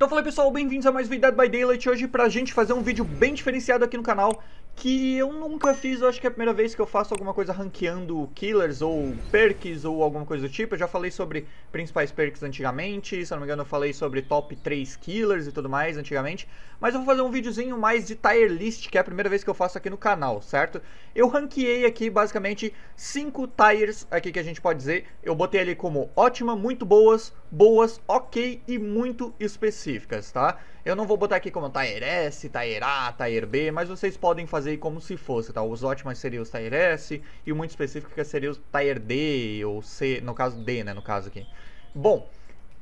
Então fala pessoal, bem-vindos a mais um Dead by Daylight hoje pra gente fazer um vídeo bem diferenciado aqui no canal que eu nunca fiz, eu acho que é a primeira vez que eu faço alguma coisa ranqueando killers ou perks ou alguma coisa do tipo. Eu já falei sobre principais perks antigamente, se eu não me engano eu falei sobre top 3 killers e tudo mais antigamente. Mas eu vou fazer um videozinho mais de tier list, que é a primeira vez que eu faço aqui no canal, certo? Eu ranqueei aqui basicamente 5 tiers aqui que a gente pode dizer. Eu botei ali como ótima, muito boas, boas, ok e muito específicas, tá? Eu não vou botar aqui como Tier S, Tier A, Tier B, mas vocês podem fazer como se fosse, tá? Os ótimos seriam os Tier S e o muito específico que seria os Tier D ou C, no caso D, né, no caso aqui. Bom,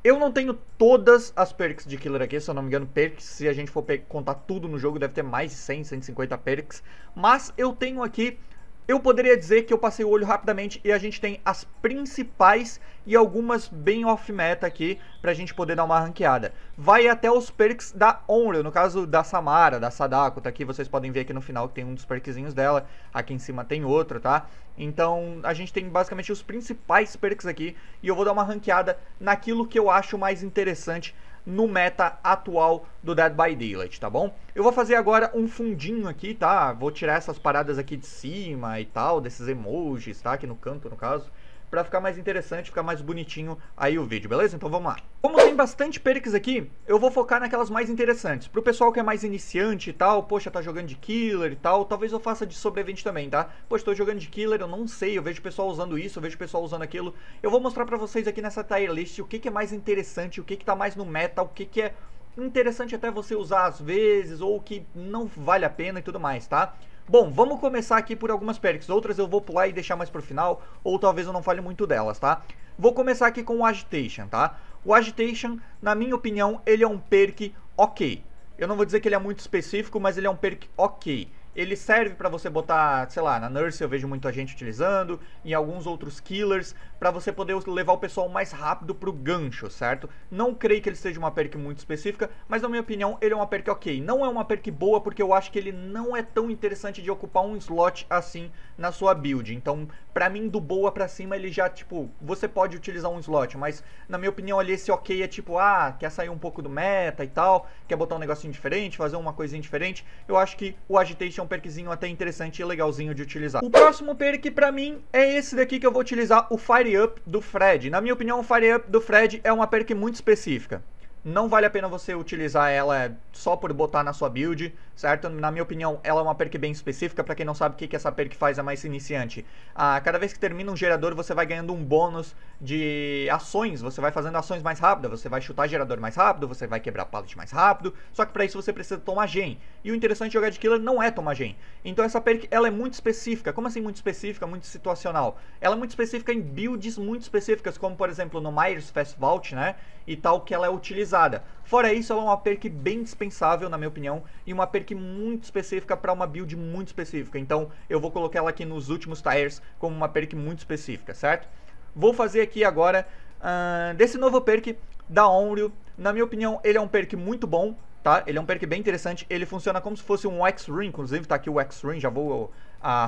eu não tenho todas as perks de Killer aqui, se eu não me engano, perks, se a gente for contar tudo no jogo, deve ter mais de 100, 150 perks, mas eu tenho aqui eu poderia dizer que eu passei o olho rapidamente e a gente tem as principais e algumas bem off-meta aqui pra gente poder dar uma ranqueada. Vai até os perks da Onryo, no caso da Samara, da Sadako, tá aqui, vocês podem ver aqui no final que tem um dos perkzinhos dela, aqui em cima tem outro, tá? Então a gente tem basicamente os principais perks aqui e eu vou dar uma ranqueada naquilo que eu acho mais interessante no meta atual do Dead by Daylight, tá bom? Eu vou fazer agora um fundinho aqui, tá? Vou tirar essas paradas aqui de cima e tal, desses emojis, tá? Aqui no canto, no caso para ficar mais interessante, ficar mais bonitinho aí o vídeo, beleza? Então vamos lá. Como tem bastante perks aqui, eu vou focar naquelas mais interessantes. Pro pessoal que é mais iniciante e tal, poxa, tá jogando de killer e tal, talvez eu faça de sobrevivente também, tá? Poxa, tô jogando de killer, eu não sei, eu vejo o pessoal usando isso, eu vejo o pessoal usando aquilo. Eu vou mostrar pra vocês aqui nessa tier list o que, que é mais interessante, o que, que tá mais no meta, o que, que é interessante até você usar às vezes, ou o que não vale a pena e tudo mais, tá? Bom, vamos começar aqui por algumas perks. Outras eu vou pular e deixar mais pro final, ou talvez eu não fale muito delas, tá? Vou começar aqui com o Agitation, tá? O Agitation, na minha opinião, ele é um perk ok. Eu não vou dizer que ele é muito específico, mas ele é um perk ok. Ele serve para você botar, sei lá, na Nurse eu vejo muita gente utilizando, em alguns outros killers, para você poder levar o pessoal mais rápido pro gancho, certo? Não creio que ele seja uma perk muito específica, mas na minha opinião ele é uma perk ok. Não é uma perk boa porque eu acho que ele não é tão interessante de ocupar um slot assim na sua build. Então, pra mim, do boa pra cima ele já, tipo, você pode utilizar um slot, mas na minha opinião ali esse ok é tipo, ah, quer sair um pouco do meta e tal, quer botar um negocinho diferente, fazer uma coisinha diferente. Eu acho que o Agitation um perkzinho até interessante e legalzinho de utilizar. O próximo perk pra mim é esse daqui que eu vou utilizar, o Fire Up do Fred. Na minha opinião, o Fire Up do Fred é uma perk muito específica não vale a pena você utilizar ela é, só por botar na sua build, certo? Na minha opinião, ela é uma perk bem específica, para quem não sabe o que, que essa perk faz, é mais iniciante. Ah, cada vez que termina um gerador, você vai ganhando um bônus de ações, você vai fazendo ações mais rápidas, você vai chutar gerador mais rápido, você vai quebrar pallet mais rápido, só que para isso você precisa tomar gen. E o interessante de jogar de killer não é tomar gen. Então essa perk, ela é muito específica, como assim muito específica? Muito situacional. Ela é muito específica em builds muito específicas, como por exemplo no Myers Fast Vault, né? e tal que ela é utilizada. Fora isso, ela é uma perk bem dispensável, na minha opinião, e uma perk muito específica para uma build muito específica. Então, eu vou colocar ela aqui nos últimos tires como uma perk muito específica, certo? Vou fazer aqui agora uh, desse novo perk da Onryo. Na minha opinião, ele é um perk muito bom, tá? Ele é um perk bem interessante, ele funciona como se fosse um X-Ring, inclusive tá aqui o X-Ring, já vou uh,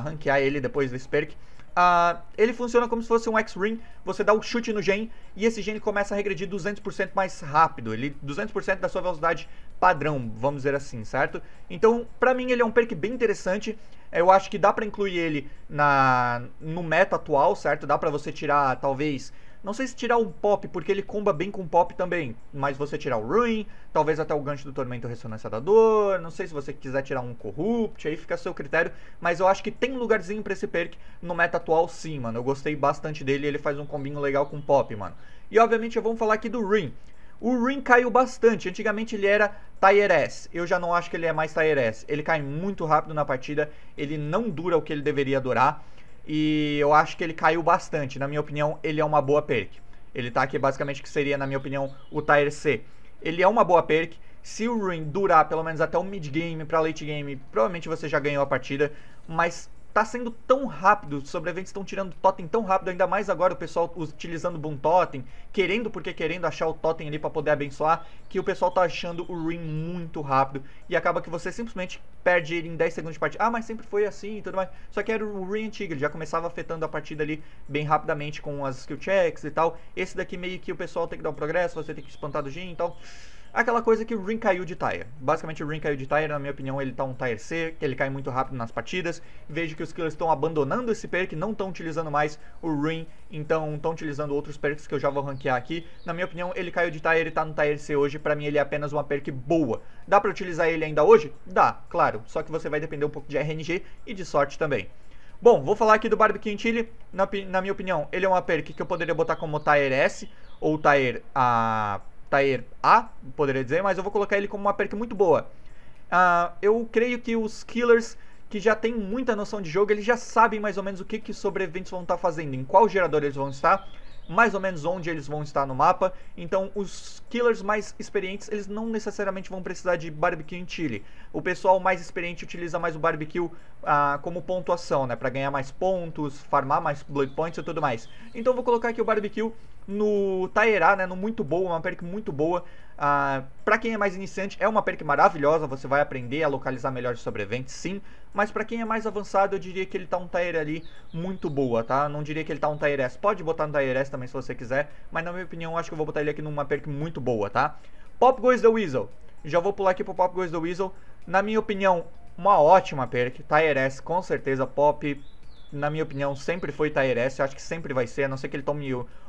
ranquear ele depois desse perk. Uh, ele funciona como se fosse um X-Ring, você dá um chute no gen e esse gen começa a regredir 200% mais rápido, ele 200% da sua velocidade padrão, vamos dizer assim, certo? Então, pra mim ele é um perk bem interessante, eu acho que dá pra incluir ele na, no meta atual, certo? Dá pra você tirar, talvez, não sei se tirar o pop, porque ele comba bem com o pop também. Mas você tirar o Ruin, talvez até o gancho do Tormento Ressonância da Dor. Não sei se você quiser tirar um Corrupt, aí fica a seu critério. Mas eu acho que tem lugarzinho pra esse perk no meta atual sim, mano. Eu gostei bastante dele, ele faz um combinho legal com o pop, mano. E obviamente vamos falar aqui do Ruin. O ruin caiu bastante. Antigamente ele era Tier S. Eu já não acho que ele é mais Tier S. Ele cai muito rápido na partida. Ele não dura o que ele deveria durar e eu acho que ele caiu bastante. Na minha opinião, ele é uma boa perk. Ele tá aqui basicamente que seria, na minha opinião, o Tyre C. Ele é uma boa perk. Se o Ruin durar pelo menos até o mid game para late game, provavelmente você já ganhou a partida, mas tá sendo tão rápido, os sobreviventes estão tirando totem tão rápido, ainda mais agora o pessoal utilizando bom totem, querendo porque querendo achar o totem ali para poder abençoar, que o pessoal tá achando o ring muito rápido e acaba que você simplesmente perde ele em 10 segundos de partida. Ah, mas sempre foi assim e tudo mais. Só que era o ring antigo, ele já começava afetando a partida ali bem rapidamente com as skill checks e tal. Esse daqui meio que o pessoal tem que dar um progresso, você tem que espantar do Jin e tal. Aquela coisa que o Ring caiu de tire. Basicamente, o Ring caiu de tire, na minha opinião, ele tá um tire C, que ele cai muito rápido nas partidas. Vejo que os Killers estão abandonando esse perk, não estão utilizando mais o Ring, então estão utilizando outros perks que eu já vou ranquear aqui. Na minha opinião, ele caiu de tire, ele tá no tire C hoje, pra mim ele é apenas uma perk boa. Dá pra utilizar ele ainda hoje? Dá, claro, só que você vai depender um pouco de RNG e de sorte também. Bom, vou falar aqui do Barbecue Quintile. Na, na minha opinião, ele é uma perk que eu poderia botar como Tire S ou Tire A... Uh Tier A, poderia dizer, mas eu vou colocar ele como uma perk muito boa. Uh, eu creio que os killers que já têm muita noção de jogo, eles já sabem mais ou menos o que, que os sobreviventes vão estar tá fazendo, em qual gerador eles vão estar, mais ou menos onde eles vão estar no mapa. Então, os killers mais experientes, eles não necessariamente vão precisar de barbecue em Chile. O pessoal mais experiente utiliza mais o barbecue uh, como pontuação, né? Pra ganhar mais pontos, farmar mais blood points e tudo mais. Então, vou colocar aqui o barbecue no Taerá, né? No muito boa, uma perk muito boa. Ah, para quem é mais iniciante, é uma perk maravilhosa, você vai aprender a localizar melhor sobre eventos, sim. Mas para quem é mais avançado, eu diria que ele tá um Taerá ali muito boa, tá? Não diria que ele tá um S. Pode botar no S também se você quiser, mas na minha opinião, eu acho que eu vou botar ele aqui numa perk muito boa, tá? Pop Goes the Weasel. Já vou pular aqui pro Pop Goes the Weasel. Na minha opinião, uma ótima perk. S, com certeza, Pop na minha opinião, sempre foi Tairess, eu acho que sempre vai ser, a não ser que ele tome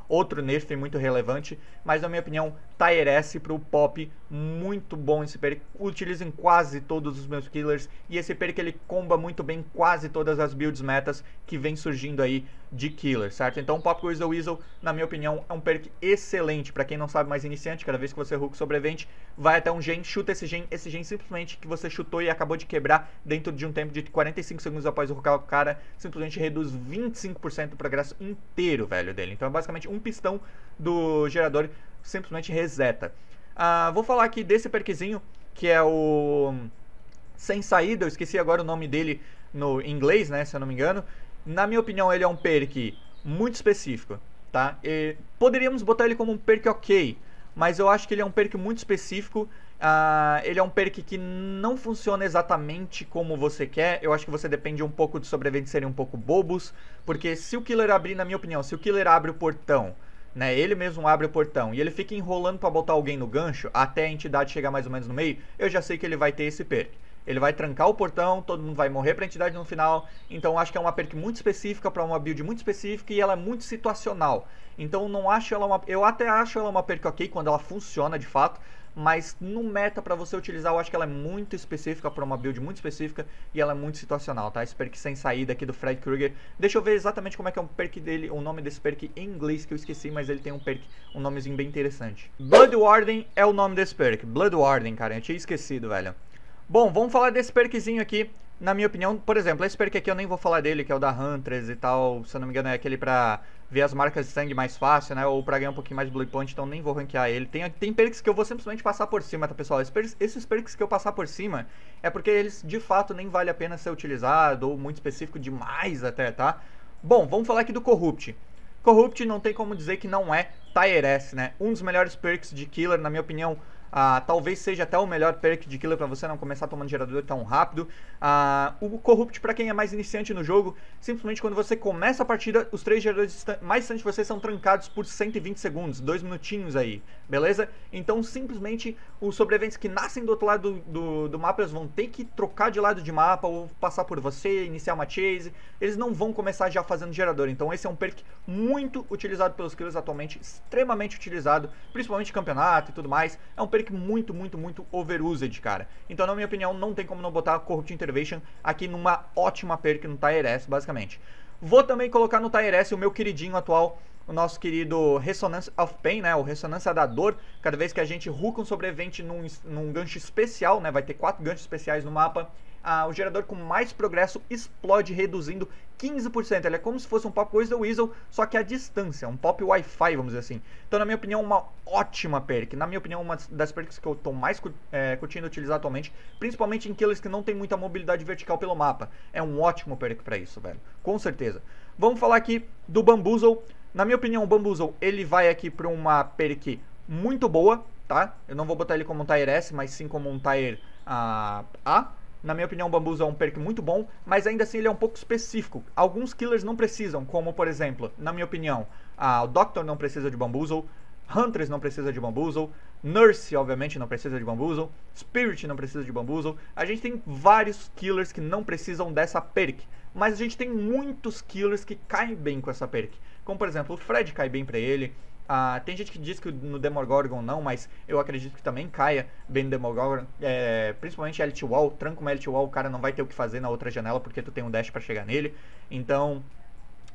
Outro neste e muito relevante, mas na minha opinião Tyrese para o pop, muito bom esse perk. Utilizo em quase todos os meus killers e esse perk ele comba muito bem quase todas as builds metas que vem surgindo aí de killer, certo? Então o Pop Weasel Weasel, na minha opinião, é um perk excelente. Para quem não sabe mais iniciante, cada vez que você hook sobrevivente, vai até um gen, chuta esse gen, esse gen simplesmente que você chutou e acabou de quebrar dentro de um tempo de 45 segundos após hookar o cara, simplesmente reduz 25% do progresso inteiro, velho, dele. Então é basicamente um pistão do gerador simplesmente reseta. Ah, vou falar aqui desse perquezinho, que é o Sem Saída, eu esqueci agora o nome dele no inglês, né, se eu não me engano. Na minha opinião, ele é um perk muito específico, tá? E poderíamos botar ele como um perk ok, mas eu acho que ele é um perk muito específico. Uh, ele é um perk que não funciona exatamente como você quer. Eu acho que você depende um pouco de sobreviventes serem um pouco bobos. Porque se o killer abrir, na minha opinião, se o killer abre o portão né? Ele mesmo abre o portão e ele fica enrolando para botar alguém no gancho até a entidade chegar mais ou menos no meio, eu já sei que ele vai ter esse perk. Ele vai trancar o portão, todo mundo vai morrer pra entidade no final. Então acho que é uma perk muito específica para uma build muito específica e ela é muito situacional. Então não acho ela uma. Eu até acho ela uma perk ok quando ela funciona de fato mas no meta para você utilizar, eu acho que ela é muito específica para uma build muito específica e ela é muito situacional, tá? Esse perk sem saída aqui do Fred Krueger. Deixa eu ver exatamente como é que é o um perk dele, o nome desse perk em inglês que eu esqueci, mas ele tem um perk, um nomezinho bem interessante. Blood Warden é o nome desse perk. Blood Warden, cara, eu tinha esquecido, velho. Bom, vamos falar desse perkzinho aqui. Na minha opinião, por exemplo, esse perk aqui eu nem vou falar dele, que é o da Huntress e tal, se eu não me engano é aquele pra ver as marcas de sangue mais fácil, né? Ou pra ganhar um pouquinho mais de Blood Point, então nem vou ranquear ele. Tem, tem perks que eu vou simplesmente passar por cima, tá, pessoal? Esses perks, esses perks que eu passar por cima é porque eles, de fato, nem vale a pena ser utilizado ou muito específico demais até, tá? Bom, vamos falar aqui do Corrupt. Corrupt não tem como dizer que não é Tyrese, né? Um dos melhores perks de Killer, na minha opinião, ah, talvez seja até o melhor perk de killer para você não começar tomando gerador tão rápido. Ah, o Corrupt, para quem é mais iniciante no jogo, simplesmente quando você começa a partida, os três geradores mais distantes de você são trancados por 120 segundos, dois minutinhos aí, beleza? Então, simplesmente, os sobreviventes que nascem do outro lado do, do, do mapa, eles vão ter que trocar de lado de mapa ou passar por você, iniciar uma chase. Eles não vão começar já fazendo gerador. Então, esse é um perk muito utilizado pelos killers atualmente, extremamente utilizado, principalmente campeonato e tudo mais. É um perk Fabric muito, muito, muito overused, cara. Então, na minha opinião, não tem como não botar Corrupt Intervention aqui numa ótima perk no S, basicamente. Vou também colocar no S o meu queridinho atual, o nosso querido Resonance of Pain, né? O Ressonância da Dor. Cada vez que a gente ruca um sobrevivente num, num gancho especial, né? Vai ter quatro ganchos especiais no mapa o gerador com mais progresso explode reduzindo 15%. Ele é como se fosse um pop Whistle Weasel, só que a distância, um pop Wi-Fi, vamos dizer assim. Então, na minha opinião, uma ótima perk. Na minha opinião, uma das perks que eu estou mais é, curtindo utilizar atualmente, principalmente em killers que não tem muita mobilidade vertical pelo mapa. É um ótimo perk para isso, velho. Com certeza. Vamos falar aqui do Bamboozle. Na minha opinião, o Bamboozle, ele vai aqui para uma perk muito boa, tá? Eu não vou botar ele como um tire S, mas sim como um tire uh, ah, A, na minha opinião, o Bambuzo é um perk muito bom, mas ainda assim ele é um pouco específico. Alguns killers não precisam, como por exemplo, na minha opinião, a, o Doctor não precisa de Bambuzo, Huntress não precisa de Bambuzo, Nurse, obviamente, não precisa de Bambuzo, Spirit não precisa de Bambuzo. A gente tem vários killers que não precisam dessa perk, mas a gente tem muitos killers que caem bem com essa perk. Como, por exemplo, o Fred cai bem pra ele, ah, tem gente que diz que no Demogorgon não, mas eu acredito que também caia bem no Demogorgon. É, principalmente Elite Wall, tranca uma Elite Wall, o cara não vai ter o que fazer na outra janela porque tu tem um dash para chegar nele. Então,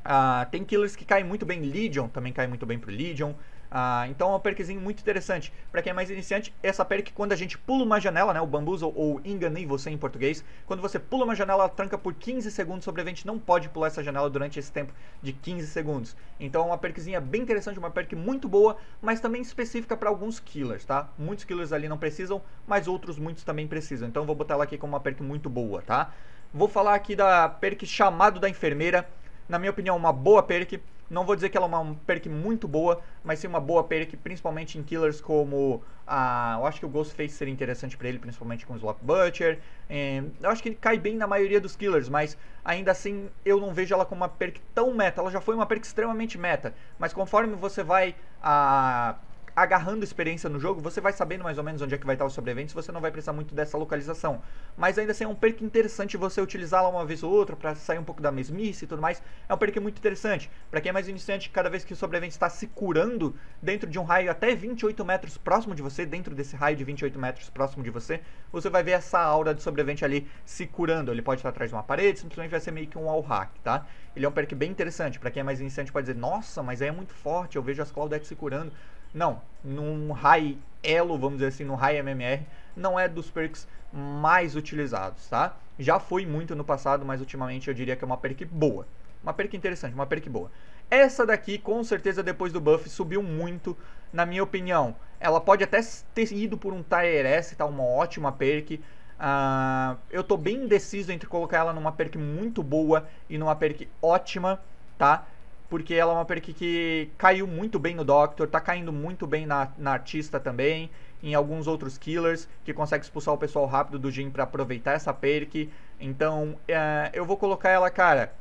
ah, tem killers que caem muito bem. Legion também cai muito bem pro Legion. Ah, então é um perkzinho muito interessante. Para quem é mais iniciante, essa perk quando a gente pula uma janela, né, o bambuzo ou enganei você em português, quando você pula uma janela, ela tranca por 15 segundos, o sobrevivente não pode pular essa janela durante esse tempo de 15 segundos. Então é uma perkzinha bem interessante, uma perk muito boa, mas também específica para alguns killers, tá? Muitos killers ali não precisam, mas outros muitos também precisam. Então eu vou botar ela aqui como uma perk muito boa, tá? Vou falar aqui da perk chamado da enfermeira, na minha opinião uma boa perk não vou dizer que ela é uma perk muito boa, mas sim uma boa perk, principalmente em killers como a. Eu acho que o Ghostface seria interessante para ele, principalmente com o Slot Butcher. É, eu acho que ele cai bem na maioria dos killers, mas ainda assim eu não vejo ela como uma perk tão meta. Ela já foi uma perk extremamente meta, mas conforme você vai a ah, agarrando experiência no jogo, você vai sabendo mais ou menos onde é que vai estar o sobrevivente. você não vai precisar muito dessa localização. Mas ainda assim é um perk interessante você utilizá-la uma vez ou outra para sair um pouco da mesmice e tudo mais. É um perk muito interessante. Para quem é mais iniciante, cada vez que o sobrevivente está se curando dentro de um raio até 28 metros próximo de você, dentro desse raio de 28 metros próximo de você, você vai ver essa aura de sobrevivente ali se curando. Ele pode estar atrás de uma parede, simplesmente vai ser meio que um wall hack, tá? Ele é um perk bem interessante. Para quem é mais iniciante pode dizer, nossa, mas aí é muito forte, eu vejo as Claudette se curando não, num high elo, vamos dizer assim, num high MMR, não é dos perks mais utilizados, tá? Já foi muito no passado, mas ultimamente eu diria que é uma perk boa. Uma perk interessante, uma perk boa. Essa daqui, com certeza, depois do buff, subiu muito, na minha opinião. Ela pode até ter ido por um S, tá? Uma ótima perk. Uh, eu tô bem indeciso entre colocar ela numa perk muito boa e numa perk ótima, tá? porque ela é uma perk que caiu muito bem no Doctor, tá caindo muito bem na, na artista também, em alguns outros killers, que consegue expulsar o pessoal rápido do Jin para aproveitar essa perk. Então, é, eu vou colocar ela, cara.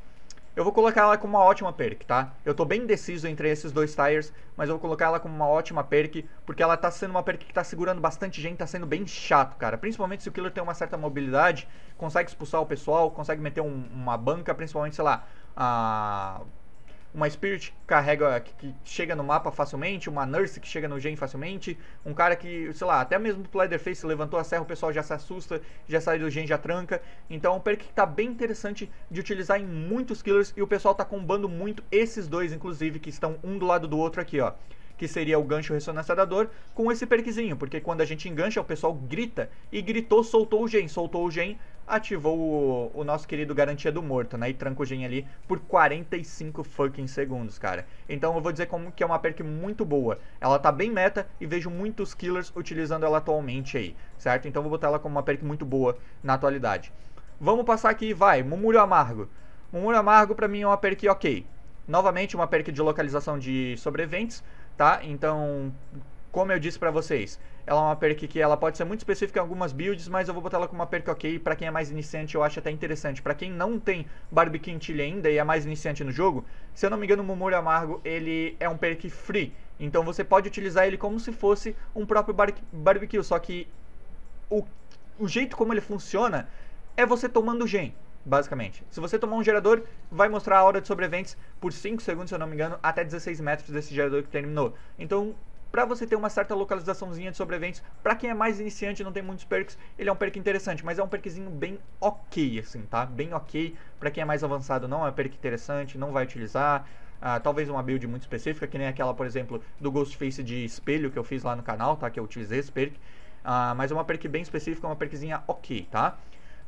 Eu vou colocar ela como uma ótima perk, tá? Eu tô bem indeciso entre esses dois tires, mas eu vou colocar ela como uma ótima perk, porque ela tá sendo uma perk que tá segurando bastante gente, tá sendo bem chato, cara. Principalmente se o killer tem uma certa mobilidade, consegue expulsar o pessoal, consegue meter um, uma banca, principalmente, sei lá, a uma Spirit que carrega, que, que, chega no mapa facilmente, uma Nurse que chega no gen facilmente, um cara que, sei lá, até mesmo o Leatherface levantou a serra, o pessoal já se assusta, já sai do gen, já tranca. Então é um perk que tá bem interessante de utilizar em muitos killers e o pessoal tá combando muito esses dois, inclusive, que estão um do lado do outro aqui, ó que seria o gancho ressonanciador, com esse perkzinho, porque quando a gente engancha, o pessoal grita, e gritou, soltou o gen, soltou o gen, ativou o, o, nosso querido Garantia do Morto, né? E trancojinha ali por 45 fucking segundos, cara. Então eu vou dizer como que é uma perk muito boa. Ela tá bem meta e vejo muitos killers utilizando ela atualmente aí, certo? Então eu vou botar ela como uma perk muito boa na atualidade. Vamos passar aqui, vai, Murmúrio Amargo. Murmúrio Amargo pra mim é uma perk ok. Novamente uma perk de localização de sobreviventes, tá? Então, como eu disse pra vocês, ela é uma perk que ela pode ser muito específica em algumas builds, mas eu vou botar ela como uma perk ok. Pra quem é mais iniciante, eu acho até interessante. Pra quem não tem Barbie Chile ainda e é mais iniciante no jogo, se eu não me engano, o Murmúrio Amargo, ele é um perk free. Então você pode utilizar ele como se fosse um próprio bar barbecue, só que o, o jeito como ele funciona é você tomando gen basicamente. Se você tomar um gerador, vai mostrar a hora de sobreviventes por 5 segundos, se eu não me engano, até 16 metros desse gerador que terminou. Então, para você ter uma certa localizaçãozinha de sobreviventes. Para quem é mais iniciante e não tem muitos perks, ele é um perk interessante, mas é um perkzinho bem ok, assim, tá? Bem ok. Para quem é mais avançado não é um perk interessante, não vai utilizar. Ah, talvez uma build muito específica, que nem aquela, por exemplo, do Ghostface de espelho que eu fiz lá no canal, tá? Que eu utilizei esse perk. Ah, mas é uma perk bem específica, uma perkzinha ok, tá?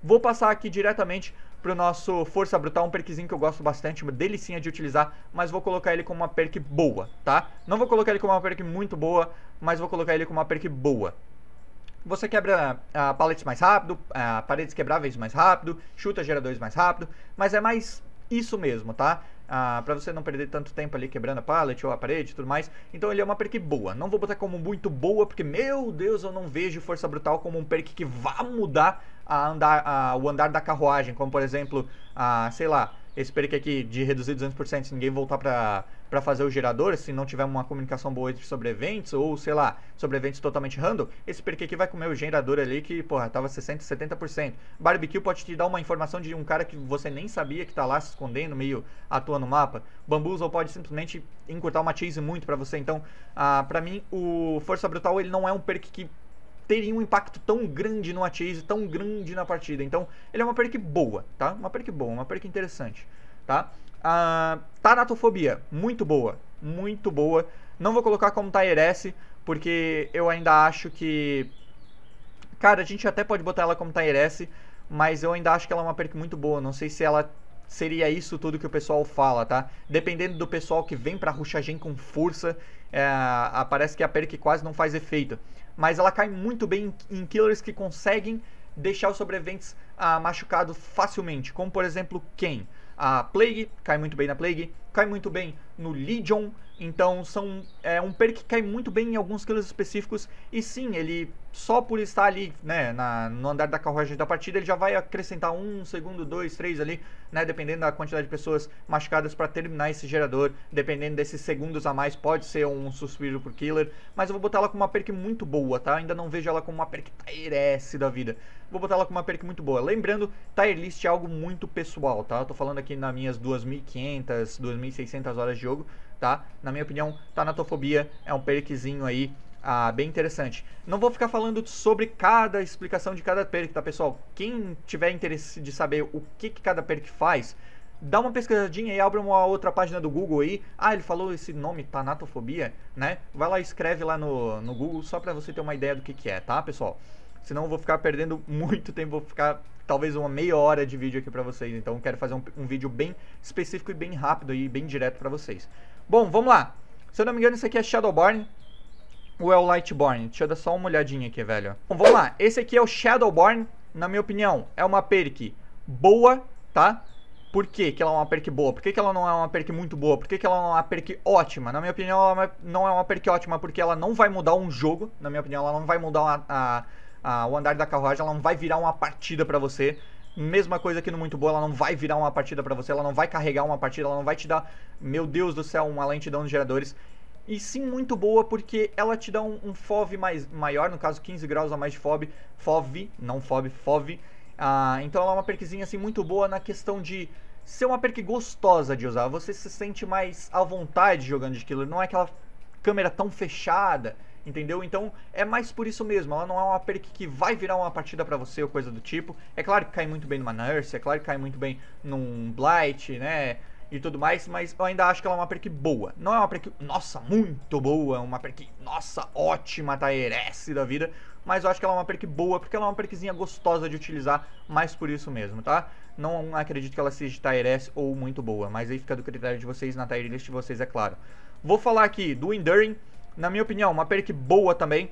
Vou passar aqui diretamente pro nosso Força Brutal, um perkzinho que eu gosto bastante, uma delicinha de utilizar, mas vou colocar ele como uma perk boa, tá? Não vou colocar ele como uma perk muito boa, mas vou colocar ele como uma perk boa. Você quebra uh, paletes mais rápido, uh, paredes quebráveis mais rápido, chuta geradores mais rápido, mas é mais isso mesmo, tá? Ah, pra você não perder tanto tempo ali quebrando a pallet ou a parede e tudo mais. Então ele é uma perk boa. Não vou botar como muito boa, porque, meu Deus, eu não vejo Força Brutal como um perk que vá mudar a andar, a, o andar da carruagem, como por exemplo, a, sei lá, esse perigo aqui de reduzir 200%, se ninguém voltar para para fazer o gerador, se não tiver uma comunicação boa entre sobreviventes, ou sei lá, sobreviventes totalmente random, esse PQ aqui vai comer o gerador ali que, porra, tava 60%, 70%. Barbecue pode te dar uma informação de um cara que você nem sabia que tá lá se escondendo, meio atuando no mapa. Bambuzel pode simplesmente encurtar uma cheese muito para você. Então, ah, para mim, o Força Brutal ele não é um perk que teria um impacto tão grande no chase, tão grande na partida. Então, ele é uma perk boa, tá? Uma perk boa, uma perk interessante, tá? A Taratofobia, muito boa, muito boa. Não vou colocar como Tyrese, porque eu ainda acho que... Cara, a gente até pode botar ela como Tyrese, mas eu ainda acho que ela é uma perk muito boa. Não sei se ela seria isso tudo que o pessoal fala, tá? Dependendo do pessoal que vem pra Ruxagen com força, é, parece que a perk quase não faz efeito. Mas ela cai muito bem em, em killers que conseguem deixar os sobreviventes ah, machucados facilmente, como por exemplo quem? A Plague, cai muito bem na Plague, cai muito bem no Legion, então são, é um perk que cai muito bem em alguns kills específicos, e sim, ele só por estar ali, né, na, no andar da carruagem da partida, ele já vai acrescentar um segundo, dois, três ali, né, dependendo da quantidade de pessoas machucadas para terminar esse gerador, dependendo desses segundos a mais, pode ser um suspiro por killer, mas eu vou botar ela com uma perk muito boa, tá, ainda não vejo ela como uma perk Tyrese da vida, vou botar ela com uma perk muito boa, lembrando, tirelist é algo muito pessoal, tá, eu tô falando aqui nas minhas 2.500, 2.000 600 horas de jogo, tá? Na minha opinião, Tanatofobia tá é um perkzinho aí ah, bem interessante. Não vou ficar falando sobre cada explicação de cada perk, tá, pessoal? Quem tiver interesse de saber o que, que cada perk faz, dá uma pesquisadinha e abre uma outra página do Google aí. Ah, ele falou esse nome, Tanatofobia, né? Vai lá e escreve lá no, no Google só pra você ter uma ideia do que, que é, tá, pessoal? Senão eu vou ficar perdendo muito tempo, vou ficar talvez uma meia hora de vídeo aqui para vocês. Então quero fazer um, um, vídeo bem específico e bem rápido e bem direto para vocês. Bom, vamos lá. Se eu não me engano, isso aqui é Shadowborn ou é o Lightborn? Deixa eu dar só uma olhadinha aqui, velho. Bom, vamos lá. Esse aqui é o Shadowborn, na minha opinião. É uma perk boa, tá? Por que, que ela é uma perk boa? Por que, que ela não é uma perk muito boa? Por que, que ela é uma perk ótima? Na minha opinião, ela não é uma perk ótima porque ela não vai mudar um jogo. Na minha opinião, ela não vai mudar a o andar da carruagem ela não vai virar uma partida para você. Mesma coisa aqui no Muito Boa, ela não vai virar uma partida para você, ela não vai carregar uma partida, ela não vai te dar, meu Deus do céu, uma lentidão de geradores. E sim, muito boa, porque ela te dá um, um FOV mais, maior, no caso 15 graus a mais de FOV, FOV, não FOV, FOV. Ah, então ela é uma perquisinha assim muito boa na questão de ser uma perk gostosa de usar. Você se sente mais à vontade jogando de killer, não é aquela câmera tão fechada entendeu? Então é mais por isso mesmo, ela não é uma perk que vai virar uma partida para você ou coisa do tipo. É claro que cai muito bem numa Nurse, é claro que cai muito bem num Blight, né? E tudo mais, mas eu ainda acho que ela é uma perk boa. Não é uma perk, nossa, muito boa, é uma perk, nossa, ótima, tá da vida. Mas eu acho que ela é uma perk boa, porque ela é uma perkzinha gostosa de utilizar, mais por isso mesmo, tá? Não acredito que ela seja Tyrese tá ou muito boa, mas aí fica do critério de vocês, na tier list de vocês, é claro. Vou falar aqui do Enduring, na minha opinião, uma perk boa também.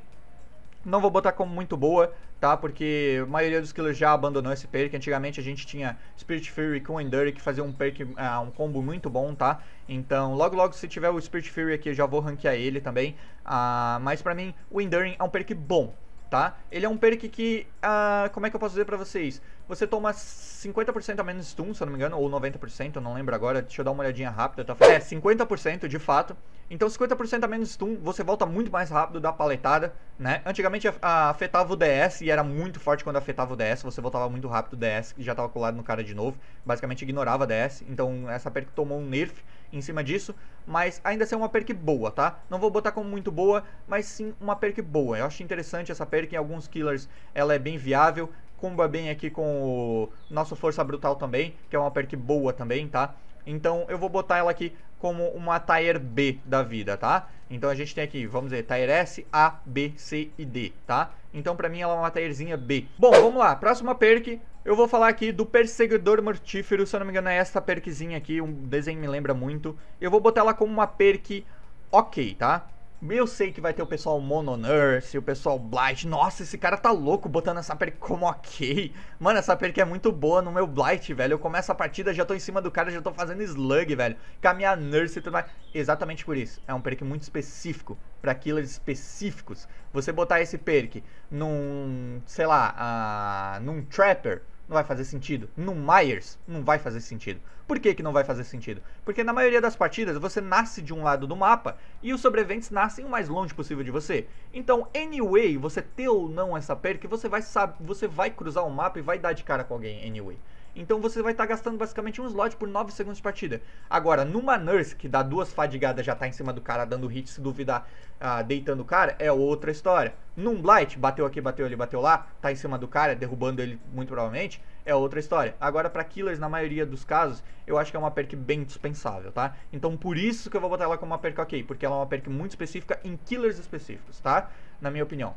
Não vou botar como muito boa, tá? Porque a maioria dos killers já abandonou esse perk. Antigamente a gente tinha Spirit Fury com Endure que fazia um perk, uh, um combo muito bom, tá? Então, logo logo se tiver o Spirit Fury aqui, eu já vou ranquear ele também. Uh, mas pra mim, o Enduring é um perk bom, tá? Ele é um perk que, ah, como é que eu posso dizer pra vocês? Você toma 50% a menos stun, se eu não me engano, ou 90%, eu não lembro agora, deixa eu dar uma olhadinha rápida. Tá? É, 50% de fato. Então 50% a menos stun, você volta muito mais rápido da paletada, né? Antigamente afetava o DS e era muito forte quando afetava o DS, você voltava muito rápido o DS, que já tava colado no cara de novo, basicamente ignorava DS, então essa perk tomou um nerf em cima disso, mas ainda assim é uma perk boa, tá? Não vou botar como muito boa, mas sim uma perk boa. Eu acho interessante essa perk, em alguns killers ela é bem viável, comba bem aqui com o nosso Força Brutal também, que é uma perk boa também, tá? Então eu vou botar ela aqui como uma Tier B da vida, tá? Então a gente tem aqui, vamos ver, Tier S, A, B, C e D, tá? Então pra mim ela é uma tierzinha B. Bom, vamos lá. Próxima perk. Eu vou falar aqui do Perseguidor Mortífero. Se eu não me engano é esta perkzinha aqui. Um desenho me lembra muito. Eu vou botar ela como uma perk ok, tá? Eu sei que vai ter o pessoal Mononurse, o pessoal Blight. Nossa, esse cara tá louco botando essa perk como ok. Mano, essa perk é muito boa no meu Blight, velho. Eu começo a partida, já tô em cima do cara, já tô fazendo slug, velho. Com a minha Nurse e tudo mais. Exatamente por isso. É um perk muito específico, pra killers específicos. Você botar esse perk num, sei lá, uh, num Trapper não vai fazer sentido. No Myers, não vai fazer sentido. Por que, que não vai fazer sentido? Porque na maioria das partidas você nasce de um lado do mapa e os sobreviventes nascem o mais longe possível de você. Então, anyway, você ter ou não essa perk, você vai, sabe, você vai cruzar o mapa e vai dar de cara com alguém, anyway. Então você vai estar tá gastando basicamente um slot por 9 segundos de partida. Agora, numa Nurse, que dá duas fadigadas, já está em cima do cara dando hit, se duvidar, ah, deitando o cara, é outra história. Num Blight, bateu aqui, bateu ali, bateu lá, tá em cima do cara, derrubando ele muito provavelmente, é outra história. Agora, para Killers, na maioria dos casos, eu acho que é uma perk bem dispensável, tá? Então, por isso que eu vou botar ela como uma perk ok, porque ela é uma perk muito específica em Killers específicos, tá? Na minha opinião.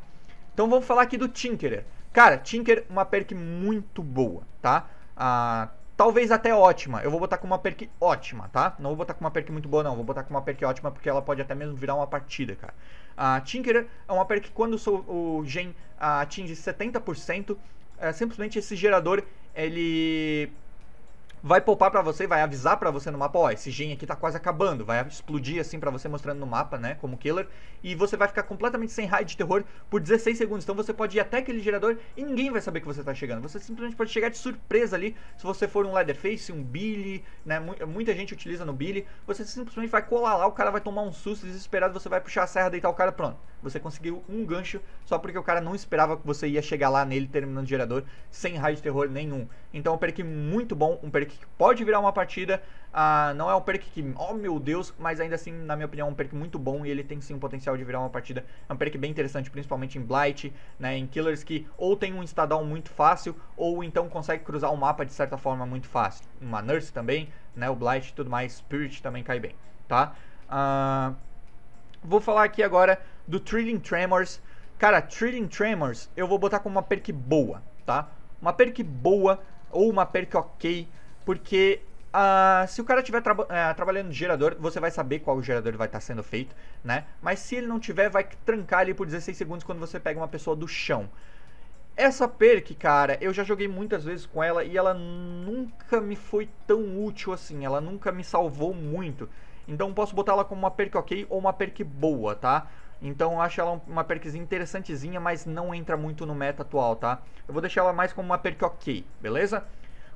Então, vamos falar aqui do Tinkerer. Cara, Tinker, uma perk muito boa, tá? Ah, talvez até ótima. Eu vou botar com uma perk ótima, tá? Não vou botar com uma perk muito boa, não. Vou botar com uma perk ótima, porque ela pode até mesmo virar uma partida, cara. A Tinkerer é uma perk que quando o gen ah, atinge 70%, é, simplesmente esse gerador, ele vai poupar para você, vai avisar para você no mapa, ó, esse gen aqui tá quase acabando, vai explodir assim para você mostrando no mapa, né, como killer, e você vai ficar completamente sem raio de terror por 16 segundos. Então você pode ir até aquele gerador e ninguém vai saber que você tá chegando. Você simplesmente pode chegar de surpresa ali, se você for um Leatherface, um Billy, né, muita gente utiliza no Billy, você simplesmente vai colar lá, o cara vai tomar um susto desesperado, você vai puxar a serra, deitar o cara, pronto. Você conseguiu um gancho só porque o cara não esperava que você ia chegar lá nele terminando o gerador sem raio de terror nenhum. Então é um perk muito bom, um perk perk que pode virar uma partida. Ah, não é um perk que, oh meu Deus, mas ainda assim, na minha opinião, é um perk muito bom e ele tem sim o potencial de virar uma partida. É um perk bem interessante, principalmente em Blight, né, em Killers que ou tem um estadão muito fácil, ou então consegue cruzar o mapa de certa forma muito fácil. Uma Nurse também, né, o Blight e tudo mais, Spirit também cai bem, tá? Ah, vou falar aqui agora do Trilling Tremors. Cara, Trilling Tremors eu vou botar como uma perk boa, tá? Uma perk boa ou uma perk ok, porque Uh, se o cara estiver tra uh, eh, trabalhando no gerador, você vai saber qual gerador vai estar tá sendo feito, né? Mas se ele não tiver, vai trancar ali por 16 segundos quando você pega uma pessoa do chão. Essa perk, cara, eu já joguei muitas vezes com ela e ela nunca me foi tão útil assim, ela nunca me salvou muito. Então posso botar ela como uma perk ok ou uma perk boa, tá? Então eu acho ela uma perk interessantezinha, mas não entra muito no meta atual, tá? Eu vou deixar ela mais como uma perk ok, beleza?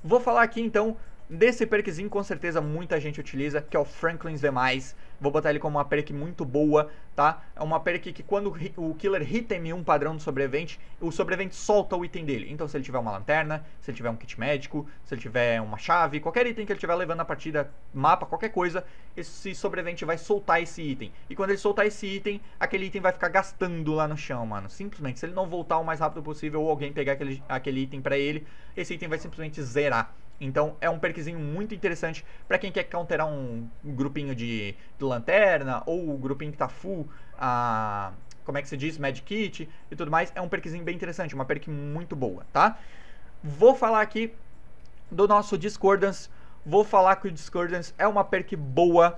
Vou falar aqui então desse perkzinho, com certeza muita gente utiliza, que é o Franklin's Demais. Vou botar ele como uma perk muito boa, tá? É uma perk que quando o killer hit em um padrão do sobrevivente, o sobrevivente solta o item dele. Então se ele tiver uma lanterna, se ele tiver um kit médico, se ele tiver uma chave, qualquer item que ele tiver levando na partida, mapa, qualquer coisa, esse sobrevivente vai soltar esse item. E quando ele soltar esse item, aquele item vai ficar gastando lá no chão, mano. Simplesmente, se ele não voltar o mais rápido possível ou alguém pegar aquele, aquele item pra ele, esse item vai simplesmente zerar. Então é um perkzinho muito interessante para quem quer counterar um grupinho de, de lanterna ou o um grupinho que tá full a como é que se diz, medkit e tudo mais. É um perkzinho bem interessante, uma perk muito boa, tá? Vou falar aqui do nosso Discordance. Vou falar que o Discordance é uma perk boa,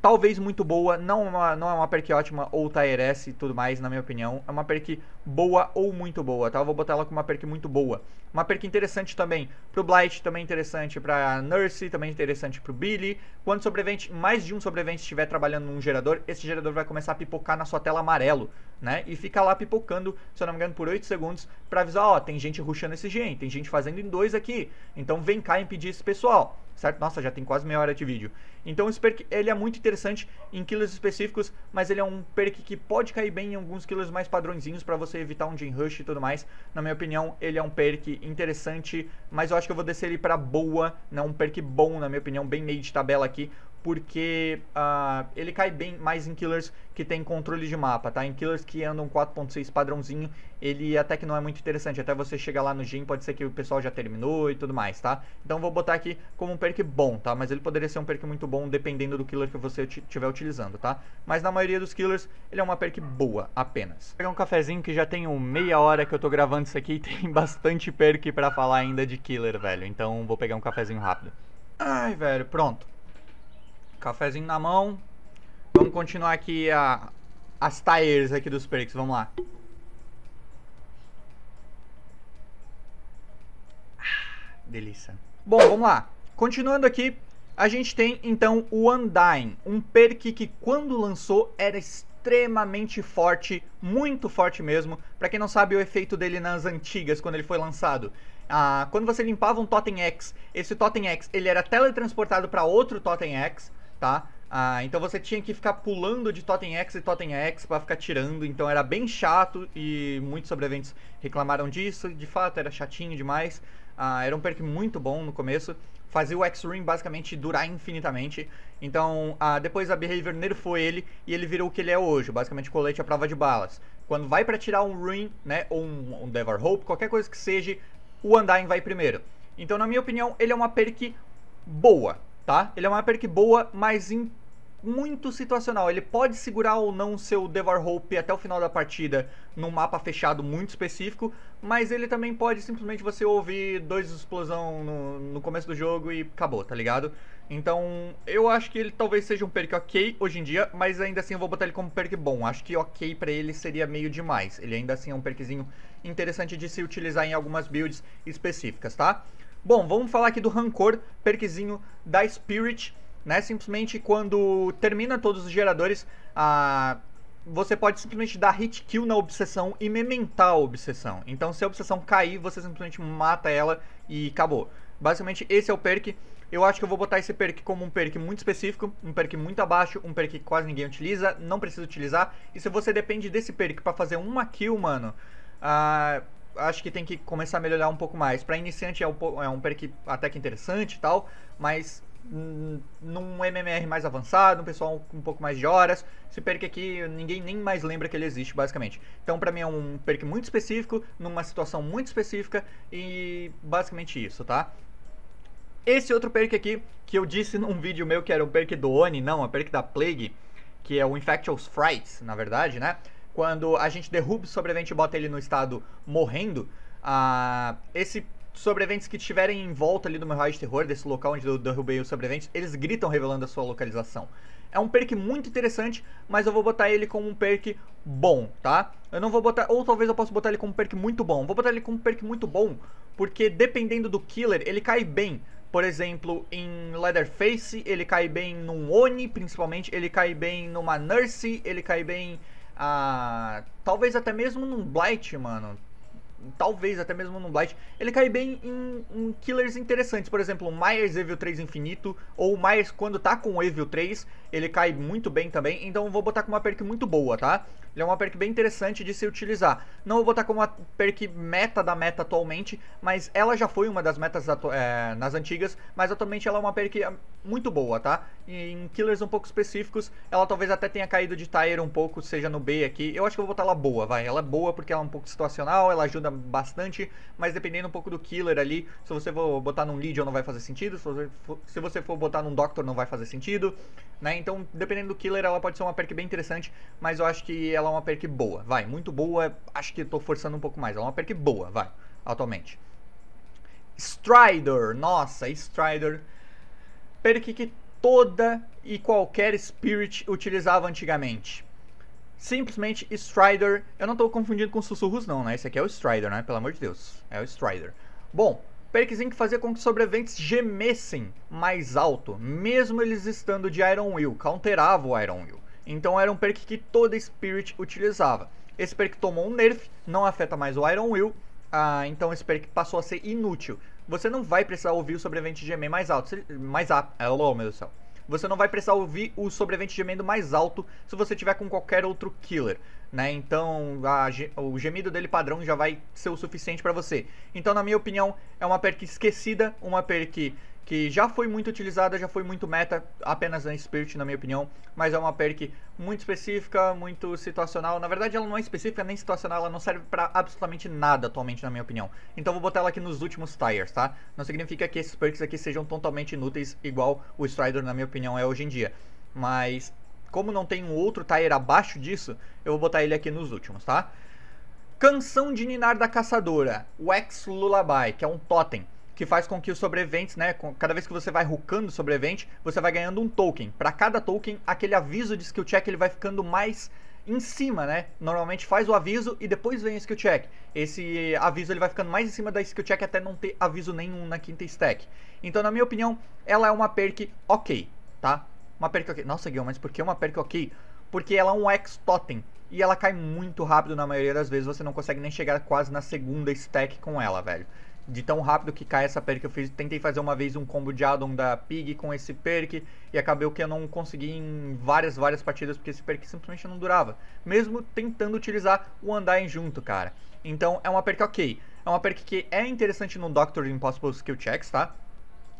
talvez muito boa, não, é uma, não é uma perk ótima ou Taeres e tudo mais, na minha opinião. É uma perk boa ou muito boa, tá? Eu vou botar ela com uma perk muito boa. Uma perk interessante também pro Blight, também interessante pra Nurse, também interessante pro Billy. Quando sobrevivente, mais de um sobrevivente estiver trabalhando num gerador, esse gerador vai começar a pipocar na sua tela amarelo, né? E fica lá pipocando, se eu não me engano, por 8 segundos pra avisar, ó, tem gente rushando esse gen, tem gente fazendo em dois aqui. Então vem cá impedir esse pessoal, certo? Nossa, já tem quase meia hora de vídeo. Então esse perk, ele é muito interessante em killers específicos, mas ele é um perk que pode cair bem em alguns killers mais padrõezinhos pra você você evitar um Jim Rush e tudo mais. Na minha opinião, ele é um perk interessante, mas eu acho que eu vou descer ele pra boa, né? Um perk bom, na minha opinião, bem meio de tabela aqui porque uh, ele cai bem mais em killers que tem controle de mapa, tá? Em killers que andam 4.6 padrãozinho, ele até que não é muito interessante. Até você chegar lá no gym, pode ser que o pessoal já terminou e tudo mais, tá? Então vou botar aqui como um perk bom, tá? Mas ele poderia ser um perk muito bom dependendo do killer que você estiver utilizando, tá? Mas na maioria dos killers, ele é uma perk boa apenas. Vou pegar um cafezinho que já tem um meia hora que eu tô gravando isso aqui e tem bastante perk pra falar ainda de killer, velho. Então vou pegar um cafezinho rápido. Ai, velho, pronto. Cafézinho na mão. Vamos continuar aqui a, as tires aqui dos perks. Vamos lá. Ah, delícia. Bom, vamos lá. Continuando aqui, a gente tem então o Undyne, um perk que quando lançou era extremamente forte, muito forte mesmo. Para quem não sabe, o efeito dele nas antigas, quando ele foi lançado. Ah, quando você limpava um Totem X, esse Totem X ele era teletransportado para outro Totem X tá? Ah, então você tinha que ficar pulando de Totem X e Totem X para ficar tirando, então era bem chato e muitos sobreviventes reclamaram disso, de fato era chatinho demais. Ah, era um perk muito bom no começo, fazia o X-Ring basicamente durar infinitamente. Então, ah, depois a Behavior nerfou ele e ele virou o que ele é hoje, basicamente colete à prova de balas. Quando vai para tirar um Ring, né, ou um, um Devar Hope, qualquer coisa que seja, o Undyne vai primeiro. Então, na minha opinião, ele é uma perk boa, tá? Ele é uma perk boa, mas em muito situacional. Ele pode segurar ou não seu Devar Hope até o final da partida num mapa fechado muito específico, mas ele também pode simplesmente você ouvir dois explosão no, no começo do jogo e acabou, tá ligado? Então, eu acho que ele talvez seja um perk ok hoje em dia, mas ainda assim eu vou botar ele como perk bom. Acho que ok para ele seria meio demais. Ele ainda assim é um perkzinho interessante de se utilizar em algumas builds específicas, tá? Bom, vamos falar aqui do Rancor, perquisinho da Spirit, né? Simplesmente quando termina todos os geradores, a... você pode simplesmente dar hit kill na obsessão e mementar a obsessão. Então se a obsessão cair, você simplesmente mata ela e acabou. Basicamente esse é o perk. Eu acho que eu vou botar esse perk como um perk muito específico, um perk muito abaixo, um perk que quase ninguém utiliza, não precisa utilizar. E se você depende desse perk para fazer uma kill, mano... Uh, acho que tem que começar a melhorar um pouco mais. Para iniciante é um, é um perk até que interessante e tal, mas num MMR mais avançado, um pessoal um pouco mais de horas. Esse perk aqui ninguém nem mais lembra que ele existe, basicamente. Então, pra mim, é um perk muito específico, numa situação muito específica e basicamente isso, tá? Esse outro perk aqui, que eu disse num vídeo meu que era um perk do Oni, não, é um perk da Plague, que é o Infectious Frights, na verdade, né? quando a gente derruba o sobrevivente e bota ele no estado morrendo, uh, esse sobreviventes que estiverem em volta ali do meu raio de terror, desse local onde eu derrubei os sobreviventes, eles gritam revelando a sua localização. É um perk muito interessante, mas eu vou botar ele como um perk bom, tá? Eu não vou botar, ou talvez eu possa botar ele como um perk muito bom. Vou botar ele como um perk muito bom, porque dependendo do killer, ele cai bem. Por exemplo, em Leatherface, ele cai bem num Oni, principalmente, ele cai bem numa Nurse, ele cai bem a. Talvez até mesmo num Blight, mano. Talvez até mesmo num Blight. Ele cai bem em, em killers interessantes. Por exemplo, o Myers Evil 3 Infinito. Ou o Myers quando tá com o Evil 3. Ele cai muito bem também. Então eu vou botar com uma perk muito boa, tá? Ele é uma perk bem interessante de se utilizar. Não vou botar como uma perk meta da meta atualmente, mas ela já foi uma das metas é, nas antigas, mas atualmente ela é uma perk hum, muito boa, tá? em killers um pouco específicos, ela talvez até tenha caído de tire um pouco, seja no B aqui. Eu acho que eu vou botar ela boa, vai. Ela é boa porque ela é um pouco situacional, ela ajuda bastante, mas dependendo um pouco do killer ali, se você for botar num Legion não vai fazer sentido, se você for, se você for botar num Doctor não vai fazer sentido, né? Então, dependendo do killer, ela pode ser uma perk bem interessante, mas eu acho que ela é uma perk boa, vai. Muito boa, acho que estou forçando um pouco mais. Ela é uma perk boa, vai, atualmente. Strider, nossa, Strider. Perk que toda e qualquer Spirit utilizava antigamente. Simplesmente Strider. Eu não estou confundindo com sussurros, não, né? Esse aqui é o Strider, né? Pelo amor de Deus. É o Strider. Bom, perkzinho que fazia com que sobreviventes gemessem mais alto, mesmo eles estando de Iron Will. Counterava o Iron Will. Então era um perk que toda Spirit utilizava. Esse perk tomou um nerf, não afeta mais o Iron Will, ah, então esse perk passou a ser inútil. Você não vai precisar ouvir o sobrevivente gemendo mais alto, mais a. Hello, meu Deus do céu. Você não vai precisar ouvir o sobrevivente gemendo mais alto se você tiver com qualquer outro killer, né? Então, a, o gemido dele padrão já vai ser o suficiente para você. Então, na minha opinião, é uma perk esquecida, uma perk que já foi muito utilizada, já foi muito meta apenas na Spirit, na minha opinião, mas é uma perk muito específica, muito situacional. Na verdade, ela não é específica nem situacional, ela não serve para absolutamente nada atualmente, na minha opinião. Então vou botar ela aqui nos últimos tires, tá? Não significa que esses perks aqui sejam totalmente inúteis, igual o Strider, na minha opinião, é hoje em dia. Mas, como não tem um outro tire abaixo disso, eu vou botar ele aqui nos últimos, tá? Canção de Ninar da Caçadora, Wax Lullaby, que é um totem que faz com que os sobreviventes, né, cada vez que você vai rucando o sobrevivente, você vai ganhando um token. Para cada token, aquele aviso de skill check ele vai ficando mais em cima, né? Normalmente faz o aviso e depois vem o skill check. Esse aviso ele vai ficando mais em cima da skill check até não ter aviso nenhum na quinta stack. Então, na minha opinião, ela é uma perk ok, tá? Uma perk ok. Nossa, Guilherme, mas por que uma perk ok? Porque ela é um ex-totem e ela cai muito rápido na maioria das vezes, você não consegue nem chegar quase na segunda stack com ela, velho de tão rápido que cai essa perk. Eu fiz, tentei fazer uma vez um combo de addon da Pig com esse perk e acabei que eu não consegui em várias, várias partidas porque esse perk simplesmente não durava. Mesmo tentando utilizar o Undying junto, cara. Então é uma perk ok. É uma perk que é interessante no Doctor Impossible Skill Checks, tá?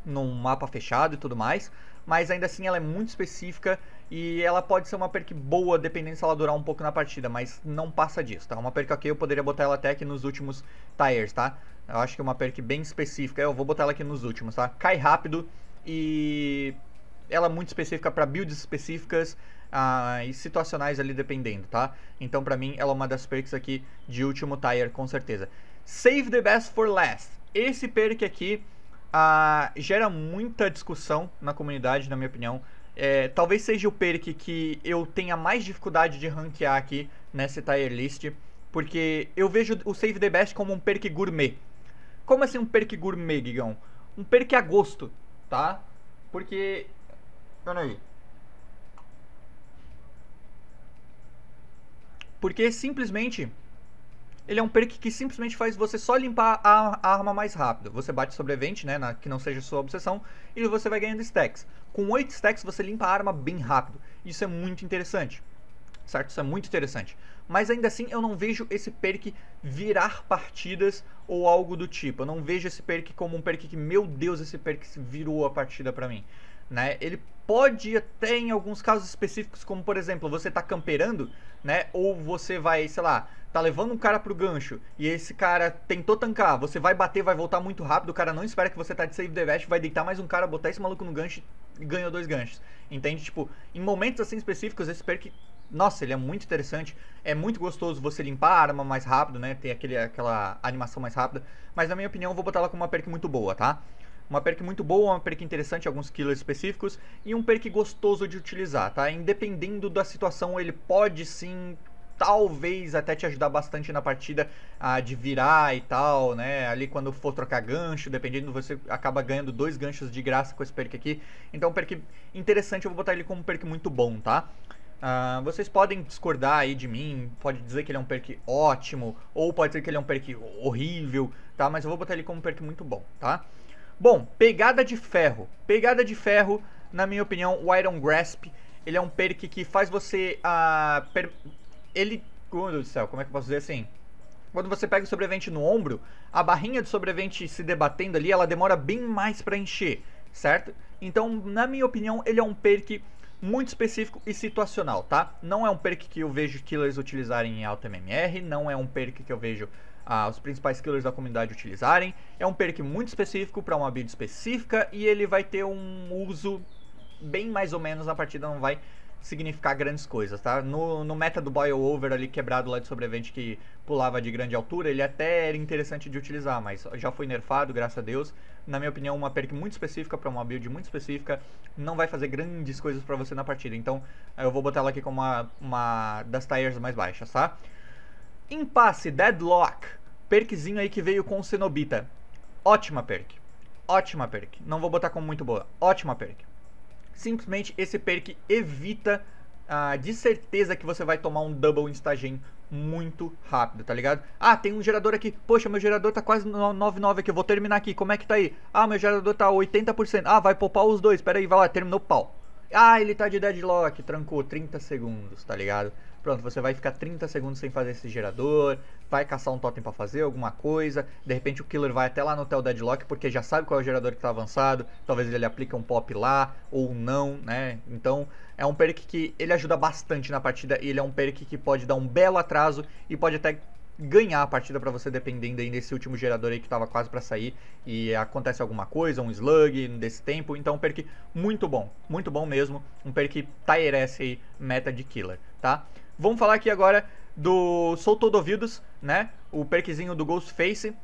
Num mapa fechado e tudo mais. Mas ainda assim ela é muito específica e ela pode ser uma perk boa, dependendo se ela durar um pouco na partida, mas não passa disso, tá? Uma perk ok, eu poderia botar ela até aqui nos últimos tires, tá? Eu acho que é uma perk bem específica, eu vou botar ela aqui nos últimos, tá? Cai rápido e ela é muito específica para builds específicas ah, e situacionais ali dependendo, tá? Então pra mim ela é uma das perks aqui de último tire, com certeza. Save the best for last. Esse perk aqui ah, gera muita discussão na comunidade, na minha opinião, é, talvez seja o perk que eu tenha mais dificuldade de ranquear aqui nessa tier list, porque eu vejo o Save the Best como um perk gourmet. Como assim um perk gourmet, Gigão? Um perk a gosto, tá? Porque. Pera aí. Porque simplesmente ele é um perk que simplesmente faz você só limpar a, a arma mais rápido. Você bate sobrevivente, né, na, que não seja sua obsessão, e você vai ganhando stacks. Com 8 stacks você limpa a arma bem rápido. Isso é muito interessante. Certo? Isso é muito interessante. Mas ainda assim eu não vejo esse perk virar partidas ou algo do tipo. Eu não vejo esse perk como um perk que, meu Deus, esse perk virou a partida para mim. Né? Ele pode até em alguns casos específicos, como por exemplo, você tá camperando, né? Ou você vai, sei lá, tá levando um cara pro gancho e esse cara tentou tancar, você vai bater, vai voltar muito rápido, o cara não espera que você tá de save the best, vai deitar mais um cara, botar esse maluco no gancho e ganhou dois ganchos. Entende? Tipo, em momentos assim específicos, esse perk nossa, ele é muito interessante. É muito gostoso você limpar a arma mais rápido, né? tem aquele, aquela animação mais rápida. Mas na minha opinião, eu vou botar ela como uma perk muito boa, tá? Uma perk muito boa, uma perk interessante, alguns killers específicos. E um perk gostoso de utilizar, tá? Independendo da situação, ele pode sim talvez até te ajudar bastante na partida ah, de virar e tal, né? Ali quando for trocar gancho, dependendo, você acaba ganhando dois ganchos de graça com esse perk aqui. Então, um perk interessante, eu vou botar ele como um perk muito bom, tá? Uh, vocês podem discordar aí de mim, pode dizer que ele é um perk ótimo, ou pode dizer que ele é um perk horrível, tá? Mas eu vou botar ele como um perk muito bom, tá? Bom, pegada de ferro. Pegada de ferro, na minha opinião, o Iron Grasp, ele é um perk que faz você... Uh, per... Ele... Oh, meu Deus do céu, como é que eu posso dizer assim? Quando você pega o sobrevivente no ombro, a barrinha do sobrevivente se debatendo ali, ela demora bem mais pra encher, certo? Então, na minha opinião, ele é um perk muito específico e situacional, tá? Não é um perk que eu vejo killers utilizarem em alta MMR, não é um perk que eu vejo ah, os principais killers da comunidade utilizarem. É um perk muito específico para uma build específica e ele vai ter um uso bem mais ou menos na partida, não vai significar grandes coisas, tá? No, no meta do boil over ali quebrado lá de sobrevivente que pulava de grande altura, ele até era interessante de utilizar, mas já foi nerfado, graças a Deus. Na minha opinião, uma perk muito específica para uma build muito específica não vai fazer grandes coisas para você na partida. Então, eu vou botar ela aqui como uma, uma das tires mais baixas, tá? Impasse, Deadlock, perkzinho aí que veio com o Cenobita. Ótima perk. Ótima perk. Não vou botar como muito boa. Ótima perk simplesmente esse perk evita ah, de certeza que você vai tomar um double instagen muito rápido, tá ligado? Ah, tem um gerador aqui. Poxa, meu gerador tá quase 99 aqui. Eu vou terminar aqui. Como é que tá aí? Ah, meu gerador tá 80%. Ah, vai poupar os dois. Pera aí, vai lá. Terminou pau. Ah, ele tá de deadlock. Trancou 30 segundos, tá ligado? Pronto, você vai ficar 30 segundos sem fazer esse gerador, vai caçar um totem para fazer alguma coisa, de repente o killer vai até lá no Tel Deadlock porque já sabe qual é o gerador que tá avançado, talvez ele aplique um pop lá ou não, né? Então, é um perk que ele ajuda bastante na partida e ele é um perk que pode dar um belo atraso e pode até ganhar a partida para você dependendo aí desse último gerador aí que tava quase para sair e acontece alguma coisa, um slug desse tempo, então é um perk muito bom, muito bom mesmo, um perk Tyrese aí, meta de killer, tá? Vamos falar aqui agora do Sou Todo Ouvidos, né? O perkzinho do Ghostface.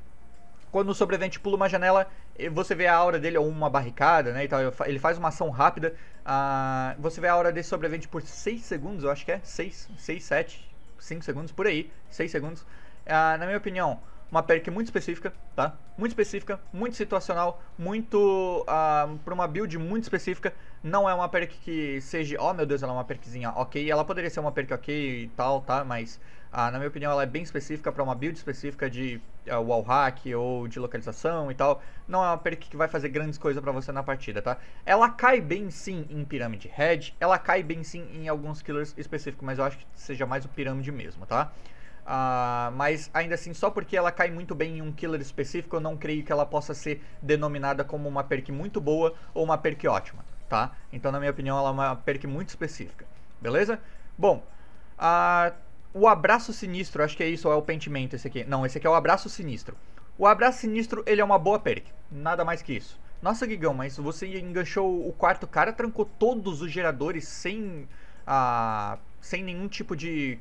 Quando o sobrevivente pula uma janela, você vê a aura dele ou uma barricada, né? Então Ele faz uma ação rápida. Uh, você vê a aura desse sobrevivente por 6 segundos, eu acho que é. 6, 6, 7, 5 segundos, por aí. 6 segundos. Uh, na minha opinião, uma perk muito específica, tá? Muito específica, muito situacional, muito. Uh, pra uma build muito específica. Não é uma perk que seja, oh meu Deus, ela é uma perkzinha ok. Ela poderia ser uma perk ok e tal, tá? Mas, ah, na minha opinião, ela é bem específica para uma build específica de uh, ou de localização e tal. Não é uma perk que vai fazer grandes coisas para você na partida, tá? Ela cai bem sim em Pirâmide Head, ela cai bem sim em alguns killers específicos, mas eu acho que seja mais o Pirâmide mesmo, tá? Uh, mas ainda assim, só porque ela cai muito bem em um killer específico, eu não creio que ela possa ser denominada como uma perk muito boa ou uma perk ótima tá? Então, na minha opinião, ela é uma perk é muito específica, beleza? Bom, a... o Abraço Sinistro, acho que é isso, ou é o Pentimento esse aqui? Não, esse aqui é o Abraço Sinistro. O Abraço Sinistro, ele é uma boa perk, nada mais que isso. Nossa, Guigão, mas você enganchou o quarto cara, trancou todos os geradores sem, sem nenhum tipo de,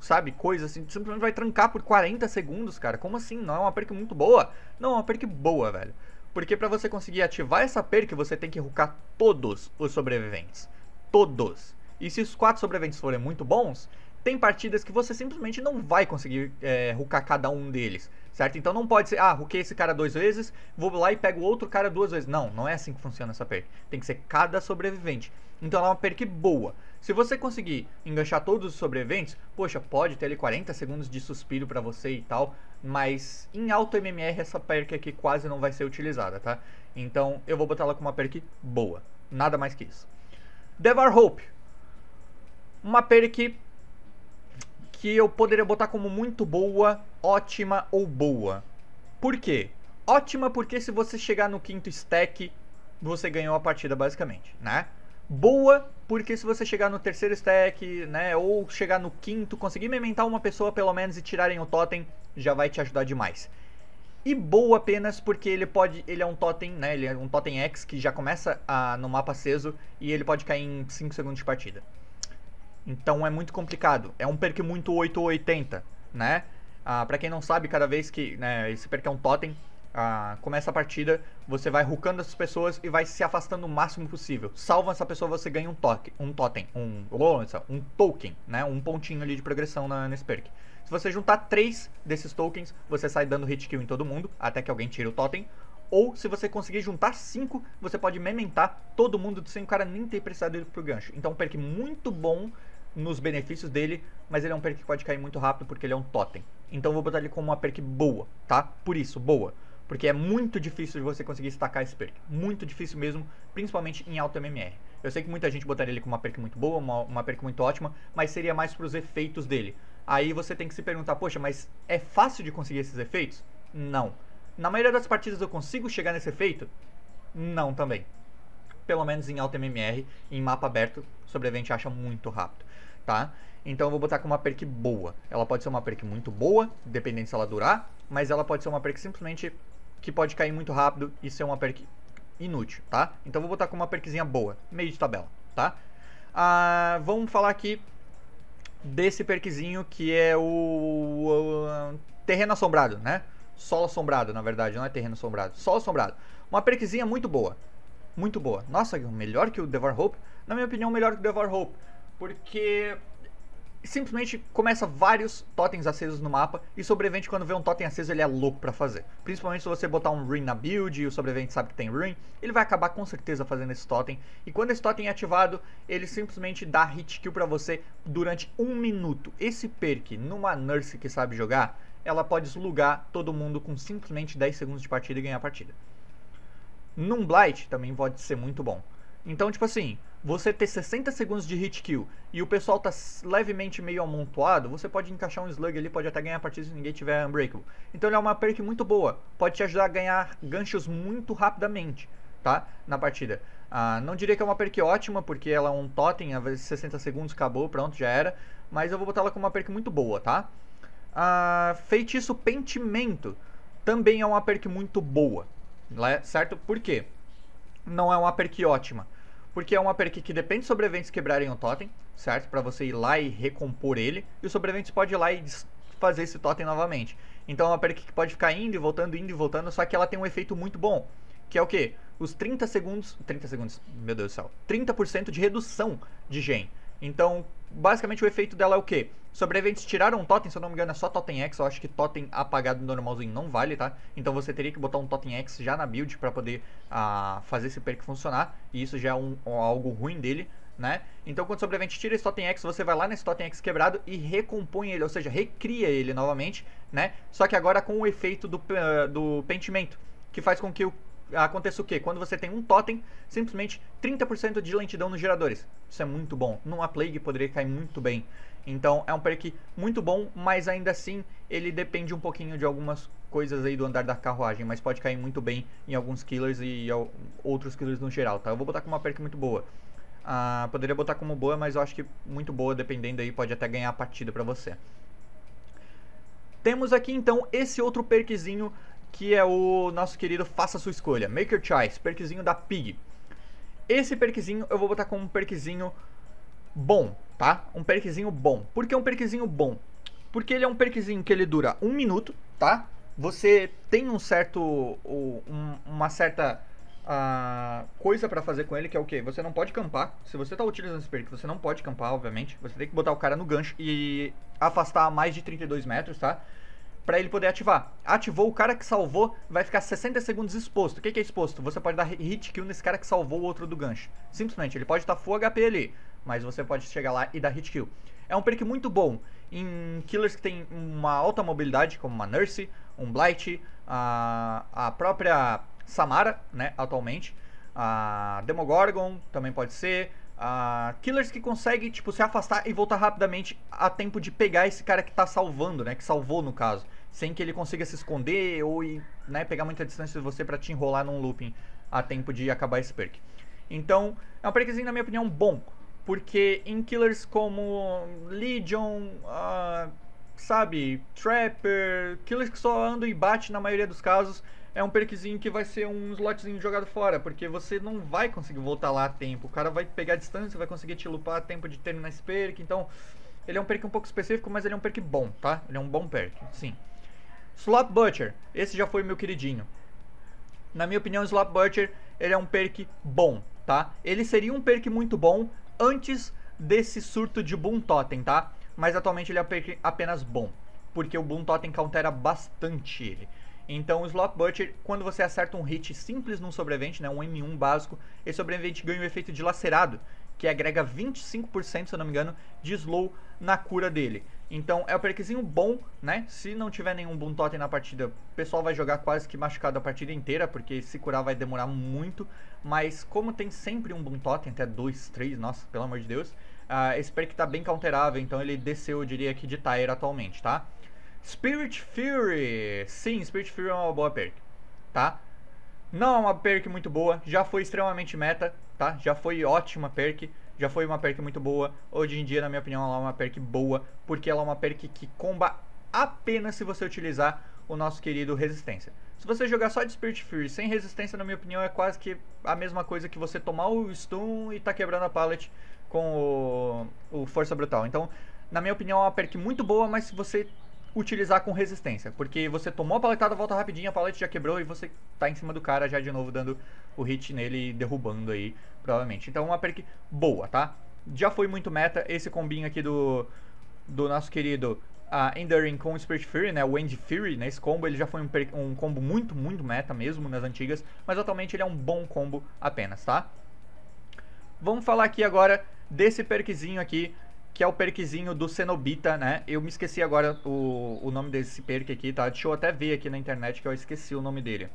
sabe, coisa assim. Simplesmente vai trancar por 40 segundos, cara. Como assim? Não é uma perk é muito boa? Não, é uma perk boa, velho. Porque para você conseguir ativar essa perk, você tem que rucar todos os sobreviventes. Todos. E se os quatro sobreviventes forem muito bons, tem partidas que você simplesmente não vai conseguir é, rucar cada um deles, certo? Então não pode ser, ah, ruquei esse cara duas vezes, vou lá e pego outro cara duas vezes. Não, não é assim que funciona essa perk. Tem que ser cada sobrevivente. Então ela é uma perk boa. Se você conseguir enganchar todos os sobreviventes, poxa, pode ter ali 40 segundos de suspiro para você e tal, mas em alto MMR essa perk aqui quase não vai ser utilizada, tá? Então eu vou botar ela como uma perk boa, nada mais que isso. Devar Hope, uma perk que eu poderia botar como muito boa, ótima ou boa. Por quê? Ótima porque se você chegar no quinto stack, você ganhou a partida basicamente, né? boa, porque se você chegar no terceiro stack, né, ou chegar no quinto, conseguir mementar uma pessoa pelo menos e tirarem o totem, já vai te ajudar demais. E boa apenas porque ele pode, ele é um totem, né, ele é um totem X que já começa a, no mapa aceso e ele pode cair em 5 segundos de partida. Então é muito complicado, é um perk muito 880, né? Ah, pra quem não sabe, cada vez que né, esse perk é um totem, ah, começa a partida, você vai rucando essas pessoas e vai se afastando o máximo possível. Salva essa pessoa, você ganha um toque, um totem, um, um token, né? Um pontinho ali de progressão na, nesse perk. Se você juntar três desses tokens, você sai dando hit kill em todo mundo, até que alguém tire o totem. Ou se você conseguir juntar cinco, você pode mementar todo mundo sem o cara nem ter precisado ir pro gancho. Então é um perk muito bom nos benefícios dele, mas ele é um perk que pode cair muito rápido porque ele é um totem. Então eu vou botar ele como uma perk boa, tá? Por isso, boa. Porque é muito difícil de você conseguir destacar esse perk. Muito difícil mesmo, principalmente em alto MMR. Eu sei que muita gente botaria ele com uma perk muito boa, uma, uma perk muito ótima, mas seria mais para os efeitos dele. Aí você tem que se perguntar, poxa, mas é fácil de conseguir esses efeitos? Não. Na maioria das partidas eu consigo chegar nesse efeito? Não também. Pelo menos em alto MMR, em mapa aberto, sobrevivente acha muito rápido, tá? Então eu vou botar com uma perk boa. Ela pode ser uma perk muito boa, dependendo se ela durar, mas ela pode ser uma perk simplesmente que pode cair muito rápido e ser é uma perk inútil, tá? Então vou botar com uma perkzinha boa, meio de tabela, tá? Ah, vamos falar aqui desse perkzinho que é o, o, o, terreno assombrado, né? Solo assombrado, na verdade, não é terreno assombrado, solo assombrado. Uma perkzinha muito boa, muito boa. Nossa, melhor que o Devour Hope? Na minha opinião, melhor que o Devour Hope, porque simplesmente começa vários totens acesos no mapa e sobrevivente quando vê um totem aceso ele é louco para fazer. Principalmente se você botar um ruin na build e o sobrevivente sabe que tem ruin, ele vai acabar com certeza fazendo esse totem. E quando esse totem é ativado, ele simplesmente dá hit kill para você durante um minuto. Esse perk numa nurse que sabe jogar, ela pode slugar todo mundo com simplesmente 10 segundos de partida e ganhar a partida. Num blight também pode ser muito bom. Então, tipo assim, você ter 60 segundos de hit kill e o pessoal tá levemente meio amontoado, você pode encaixar um slug ali, pode até ganhar a partida se ninguém tiver unbreakable. Então ele é uma perk muito boa, pode te ajudar a ganhar ganchos muito rapidamente, tá? Na partida. Ah, não diria que é uma perk ótima, porque ela é um totem, às 60 segundos acabou, pronto, já era. Mas eu vou botar ela como uma perk muito boa, tá? Ah, feitiço Pentimento também é uma perk muito boa, né? certo? Por quê? Não é uma perk ótima porque é uma perk que depende de sobreviventes quebrarem um totem, certo? Para você ir lá e recompor ele, e o sobrevivente pode ir lá e fazer esse totem novamente. Então é uma perk que pode ficar indo e voltando, indo e voltando, só que ela tem um efeito muito bom, que é o quê? Os 30 segundos, 30 segundos, meu Deus do céu, 30% de redução de gen. Então, basicamente o efeito dela é o quê? Sobreviventes tiraram um totem, se eu não me engano é só totem X, eu acho que totem apagado normalzinho não vale, tá? Então você teria que botar um totem X já na build para poder uh, fazer esse perk funcionar, e isso já é um, um, algo ruim dele, né? Então quando o sobrevivente tira esse totem X, você vai lá nesse totem X quebrado e recompõe ele, ou seja, recria ele novamente, né? Só que agora com o efeito do, uh, do pentimento, que faz com que o aconteça o que? Quando você tem um totem, simplesmente 30% de lentidão nos geradores. Isso é muito bom. Numa Plague poderia cair muito bem. Então é um perk muito bom, mas ainda assim ele depende um pouquinho de algumas coisas aí do andar da carruagem, mas pode cair muito bem em alguns killers e outros killers no geral, tá? Eu vou botar como uma perk muito boa. Ah, poderia botar como boa, mas eu acho que muito boa, dependendo aí, pode até ganhar a partida pra você. Temos aqui então esse outro perkzinho que é o nosso querido Faça Sua Escolha, Make Your Choice, perkzinho da Pig. Esse perkzinho eu vou botar como um perkzinho bom, tá? Um perkzinho bom. Por que um perkzinho bom? Porque ele é um perkzinho que ele dura um minuto, tá? Você tem um certo, um, uma certa uh, coisa para fazer com ele, que é o que Você não pode campar. Se você tá utilizando esse perk, você não pode campar, obviamente. Você tem que botar o cara no gancho e afastar a mais de 32 metros, tá? para ele poder ativar. Ativou, o cara que salvou vai ficar 60 segundos exposto. O que, que, é exposto? Você pode dar hit kill nesse cara que salvou o outro do gancho. Simplesmente, ele pode estar tá full HP ali mas você pode chegar lá e dar hit kill. É um perk muito bom em killers que tem uma alta mobilidade, como uma Nurse, um Blight, a, a própria Samara, né, atualmente, a Demogorgon também pode ser, A killers que conseguem, tipo, se afastar e voltar rapidamente a tempo de pegar esse cara que tá salvando, né? Que salvou, no caso. Sem que ele consiga se esconder ou né, pegar muita distância de você para te enrolar num looping a tempo de acabar esse perk. Então, é um perkzinho, na minha opinião, bom. Porque em killers como Legion, uh, sabe, Trapper, killers que só andam e bate na maioria dos casos, é um perkzinho que vai ser um slotzinho jogado fora, porque você não vai conseguir voltar lá a tempo. O cara vai pegar a distância, vai conseguir te lupar a tempo de terminar esse perk, então ele é um perk um pouco específico, mas ele é um perk bom, tá? Ele é um bom perk, sim. Slot Butcher, esse já foi meu queridinho. Na minha opinião, Slot Butcher, ele é um perk bom, tá? Ele seria um perk muito bom antes desse surto de Boom Totem, tá? Mas atualmente ele é apenas bom, porque o Boom Totem countera bastante ele. Então o Slot Butcher, quando você acerta um hit simples num sobrevivente, né, um M1 básico, esse sobrevivente ganha o efeito de lacerado, que agrega 25%, se eu não me engano, de slow na cura dele. Então é um perquezinho bom, né? Se não tiver nenhum boom totem na partida, o pessoal vai jogar quase que machucado a partida inteira, porque se curar vai demorar muito. Mas como tem sempre um boom totem, até 2, 3, nossa, pelo amor de Deus, uh, esse perk tá bem counterável, então ele desceu, eu diria que de Tyre atualmente, tá? Spirit Fury! Sim, Spirit Fury é uma boa perk, tá? Não é uma perk muito boa, já foi extremamente meta, tá? Já foi ótima perk já foi uma perk muito boa. Hoje em dia, na minha opinião, ela é uma perk boa, porque ela é uma perk que comba apenas se você utilizar o nosso querido Resistência. Se você jogar só de Spirit Fury sem resistência, na minha opinião, é quase que a mesma coisa que você tomar o stun e tá quebrando a pallet com o, o Força Brutal. Então, na minha opinião, é uma perk muito boa, mas se você utilizar com resistência, porque você tomou a paletada, volta rapidinho, a palette já quebrou e você tá em cima do cara já de novo dando o hit nele e derrubando aí provavelmente. Então uma perk boa, tá? Já foi muito meta esse combinho aqui do, do nosso querido uh, Enduring com Spirit Fury, né? O End Fury, né? Esse combo ele já foi um, um combo muito, muito meta mesmo nas antigas, mas atualmente ele é um bom combo apenas, tá? Vamos falar aqui agora desse perkzinho aqui, que é o perkzinho do Cenobita, né? Eu me esqueci agora o, o nome desse perk aqui, tá? Deixa eu até ver aqui na internet que eu esqueci o nome dele.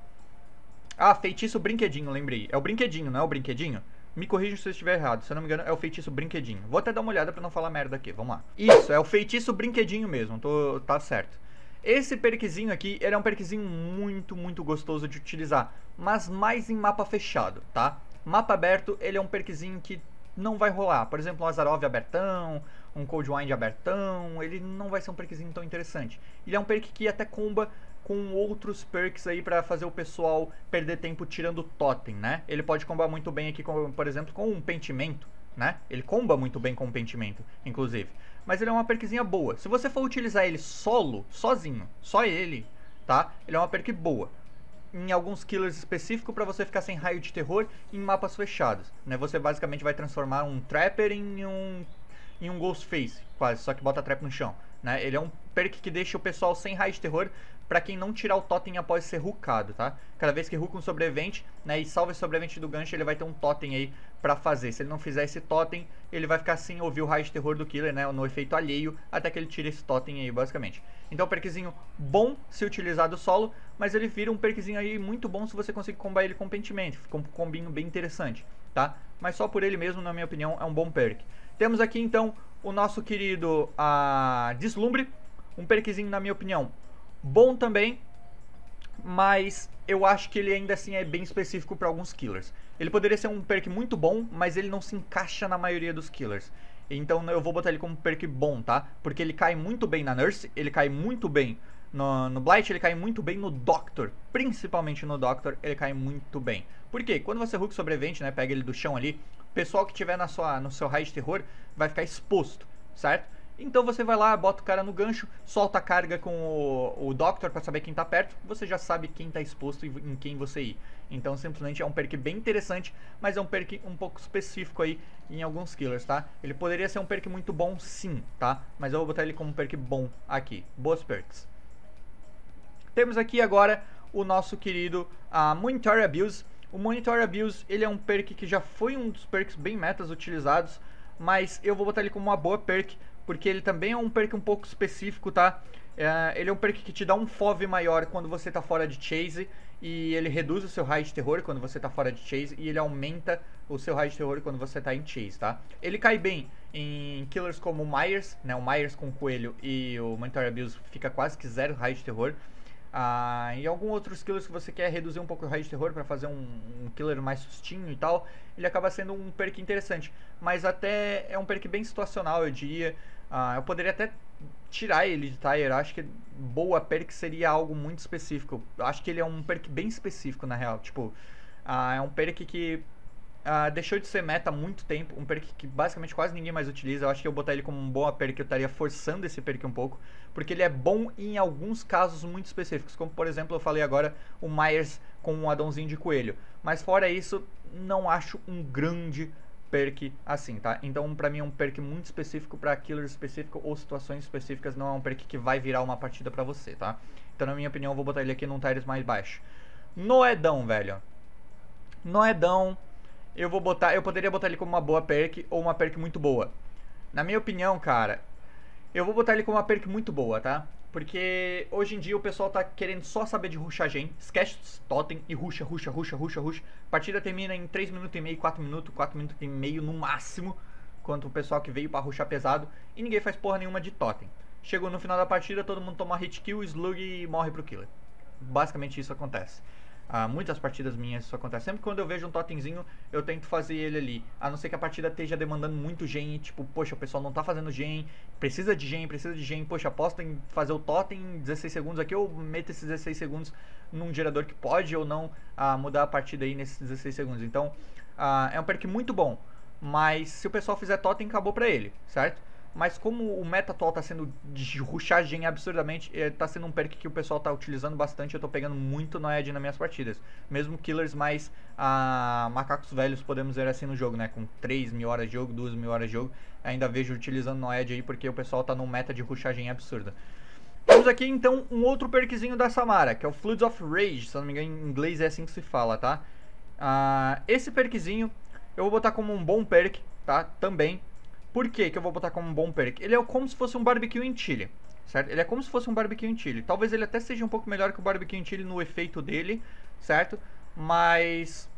Ah, feitiço brinquedinho, lembrei. É o brinquedinho, não é o brinquedinho? Me corrijam se eu estiver errado, se eu não me engano, é o feitiço brinquedinho. Vou até dar uma olhada para não falar merda aqui, vamos lá. Isso, é o feitiço brinquedinho mesmo, tô, tá certo. Esse perquezinho aqui, ele é um perquezinho muito, muito gostoso de utilizar, mas mais em mapa fechado, tá? Mapa aberto, ele é um perquezinho que não vai rolar. Por exemplo, um Azarov abertão, um Cold Wind abertão, ele não vai ser um perquezinho tão interessante. Ele é um perk que até comba com outros perks aí para fazer o pessoal perder tempo tirando totem, né? Ele pode combar muito bem aqui, com, por exemplo, com um pentimento, né? Ele comba muito bem com um pentimento, inclusive. Mas ele é uma perkzinha boa. Se você for utilizar ele solo, sozinho, só ele, tá? Ele é uma perk boa. Em alguns killers específicos para você ficar sem raio de terror em mapas fechados, né? Você basicamente vai transformar um trapper em um em um face, quase, só que bota trap no chão. Né? Ele é um perk que deixa o pessoal sem raio de terror para quem não tirar o totem após ser hookado, tá? Cada vez que hook um sobrevivente, né, e salva esse sobrevivente do gancho, ele vai ter um totem aí para fazer. Se ele não fizer esse totem, ele vai ficar sem ouvir o raio de terror do killer, né, no efeito alheio, até que ele tire esse totem aí, basicamente. Então, perquisinho bom se utilizado solo, mas ele vira um perquisinho aí muito bom se você conseguir combinar ele com pentimento. Fica um combinho bem interessante, tá? Mas só por ele mesmo, na minha opinião, é um bom perk. Temos aqui, então, o nosso querido a ah, Deslumbre, um perkzinho, na minha opinião, bom também, mas eu acho que ele ainda assim é bem específico para alguns killers. Ele poderia ser um perk muito bom, mas ele não se encaixa na maioria dos killers. Então eu vou botar ele como perk bom, tá? Porque ele cai muito bem na Nurse, ele cai muito bem no, no Blight, ele cai muito bem no Doctor. Principalmente no Doctor, ele cai muito bem. Por quê? Quando você é hook sobrevivente, né, pega ele do chão ali, o pessoal que tiver na sua, no seu raio de terror vai ficar exposto, certo? Então você vai lá, bota o cara no gancho, solta a carga com o, o Doctor para saber quem tá perto, você já sabe quem tá exposto e em quem você ir. Então simplesmente é um perk bem interessante, mas é um perk um pouco específico aí em alguns killers, tá? Ele poderia ser um perk muito bom sim, tá? Mas eu vou botar ele como um perk bom aqui. Boas perks. Temos aqui agora o nosso querido a Monitor Abuse. O Monitor Abuse, ele é um perk que já foi um dos perks bem metas utilizados, mas eu vou botar ele como uma boa perk, porque ele também é um perk um pouco específico, tá? É, ele é um perk que te dá um FOV maior quando você tá fora de chase, e ele reduz o seu raio de terror quando você tá fora de chase, e ele aumenta o seu raio de terror quando você tá em chase, tá? Ele cai bem em killers como o Myers, né? O Myers com o coelho e o Mandatory Abuse fica quase que zero raio de terror. Ah, e alguns outros killers que você quer reduzir um pouco o raio de terror para fazer um, um, killer mais sustinho e tal, ele acaba sendo um perk interessante. Mas até é um perk bem situacional, eu diria. Ah, eu poderia até tirar ele de Tyre. Acho que boa perk seria algo muito específico. Acho que ele é um perk bem específico, na real. Tipo, ah, é um perk que Uh, deixou de ser meta há muito tempo, um perk que basicamente quase ninguém mais utiliza. Eu acho que eu botar ele como um bom perk, eu estaria forçando esse perk um pouco, porque ele é bom em alguns casos muito específicos, como por exemplo eu falei agora o Myers com um adãozinho de coelho. Mas fora isso, não acho um grande perk assim, tá? Então pra mim é um perk muito específico para killer específico ou situações específicas, não é um perk que vai virar uma partida pra você, tá? Então na minha opinião eu vou botar ele aqui num Tyrus mais baixo. Noedão, velho. Noedão eu vou botar, eu poderia botar ele como uma boa perk ou uma perk muito boa. Na minha opinião, cara, eu vou botar ele como uma perk muito boa, tá? Porque hoje em dia o pessoal tá querendo só saber de rushar gen, esquece totem e ruxa, ruxa, ruxa, ruxa, ruxa. Partida termina em 3 minutos e meio, 4 minutos, 4 minutos e meio no máximo, quanto o pessoal que veio para ruxar pesado e ninguém faz porra nenhuma de totem. Chegou no final da partida, todo mundo toma hit kill, slug e morre pro killer. Basicamente isso acontece. Ah, muitas partidas minhas isso acontece. Sempre que quando eu vejo um totemzinho, eu tento fazer ele ali. A não ser que a partida esteja demandando muito gen, tipo, poxa, o pessoal não tá fazendo gen, precisa de gen, precisa de gen, poxa, aposta em fazer o totem em 16 segundos aqui, eu meto esses 16 segundos num gerador que pode ou não ah, mudar a partida aí nesses 16 segundos. Então, ah, é um perk muito bom, mas se o pessoal fizer totem, acabou pra ele, certo? mas como o meta atual tá sendo de ruxagem absurdamente, eh, tá sendo um perk que o pessoal tá utilizando bastante, eu tô pegando muito no Ed nas minhas partidas. Mesmo killers mais ah, macacos velhos, podemos ver assim no jogo, né? Com 3 mil horas de jogo, 2 mil horas de jogo, ainda vejo utilizando no Ed aí, porque o pessoal tá num meta de ruxagem absurda. Temos aqui então um outro perkzinho da Samara, que é o Floods of Rage, se não me engano em inglês é assim que se fala, tá? Ah, esse perkzinho eu vou botar como um bom perk, tá? Também, por que que eu vou botar como um bom perk? Ele é como se fosse um barbecue em Chile, certo? Ele é como se fosse um barbecue em Chile. Talvez ele até seja um pouco melhor que o barbecue em Chile no efeito dele, certo? Mas...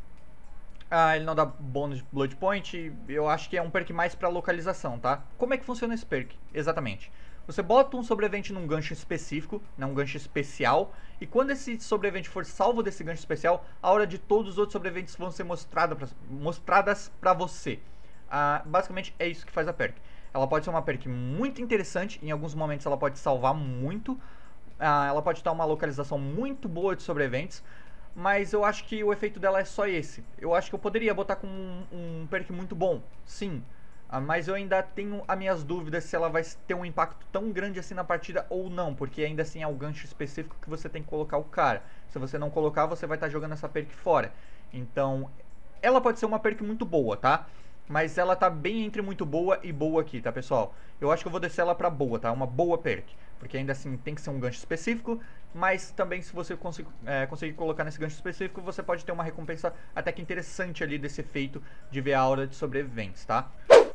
Ah, ele não dá bônus de Blood Point, eu acho que é um perk mais para localização, tá? Como é que funciona esse perk? Exatamente. Você bota um sobrevivente num gancho específico, né, um gancho especial, e quando esse sobrevivente for salvo desse gancho especial, a hora de todos os outros sobreviventes vão ser mostrada pra, mostradas para você basicamente é isso que faz a perk. Ela pode ser uma perk muito interessante, em alguns momentos ela pode salvar muito, ah, ela pode estar uma localização muito boa de sobreviventes, mas eu acho que o efeito dela é só esse. Eu acho que eu poderia botar com um, um perk muito bom, sim. Ah, mas eu ainda tenho as minhas dúvidas se ela vai ter um impacto tão grande assim na partida ou não, porque ainda assim é o gancho específico que você tem que colocar o cara. Se você não colocar, você vai estar tá jogando essa perk fora. Então, ela pode ser uma perk muito boa, tá? Mas ela tá bem entre muito boa e boa aqui, tá, pessoal? Eu acho que eu vou descer ela pra boa, tá? Uma boa perk. Porque ainda assim tem que ser um gancho específico, mas também se você conseguir, é, conseguir colocar nesse gancho específico, você pode ter uma recompensa até que interessante ali desse efeito de ver a aura de sobreviventes, tá?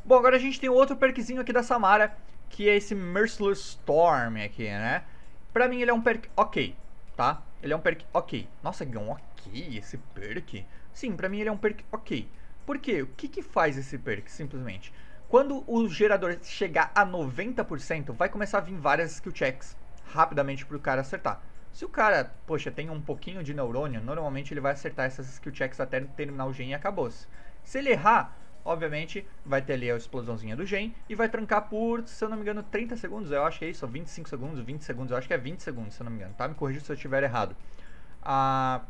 Bom, agora a gente tem outro perkzinho aqui da Samara, que é esse Merciless Storm aqui, né? Pra mim ele é um perk ok, tá? Ele é um perk ok. Nossa, um ok esse perk? Sim, pra mim ele é um perk ok. Por quê? O que, que faz esse perk, simplesmente? Quando o gerador chegar a 90%, vai começar a vir várias skill checks rapidamente para o cara acertar. Se o cara, poxa, tem um pouquinho de neurônio, normalmente ele vai acertar essas skill checks até terminar o gen e acabou-se. Se ele errar, obviamente, vai ter ali a explosãozinha do gen e vai trancar por, se eu não me engano, 30 segundos, eu acho que é isso, 25 segundos, 20 segundos, eu acho que é 20 segundos, se eu não me engano, tá? Me corrija se eu estiver errado. Ah,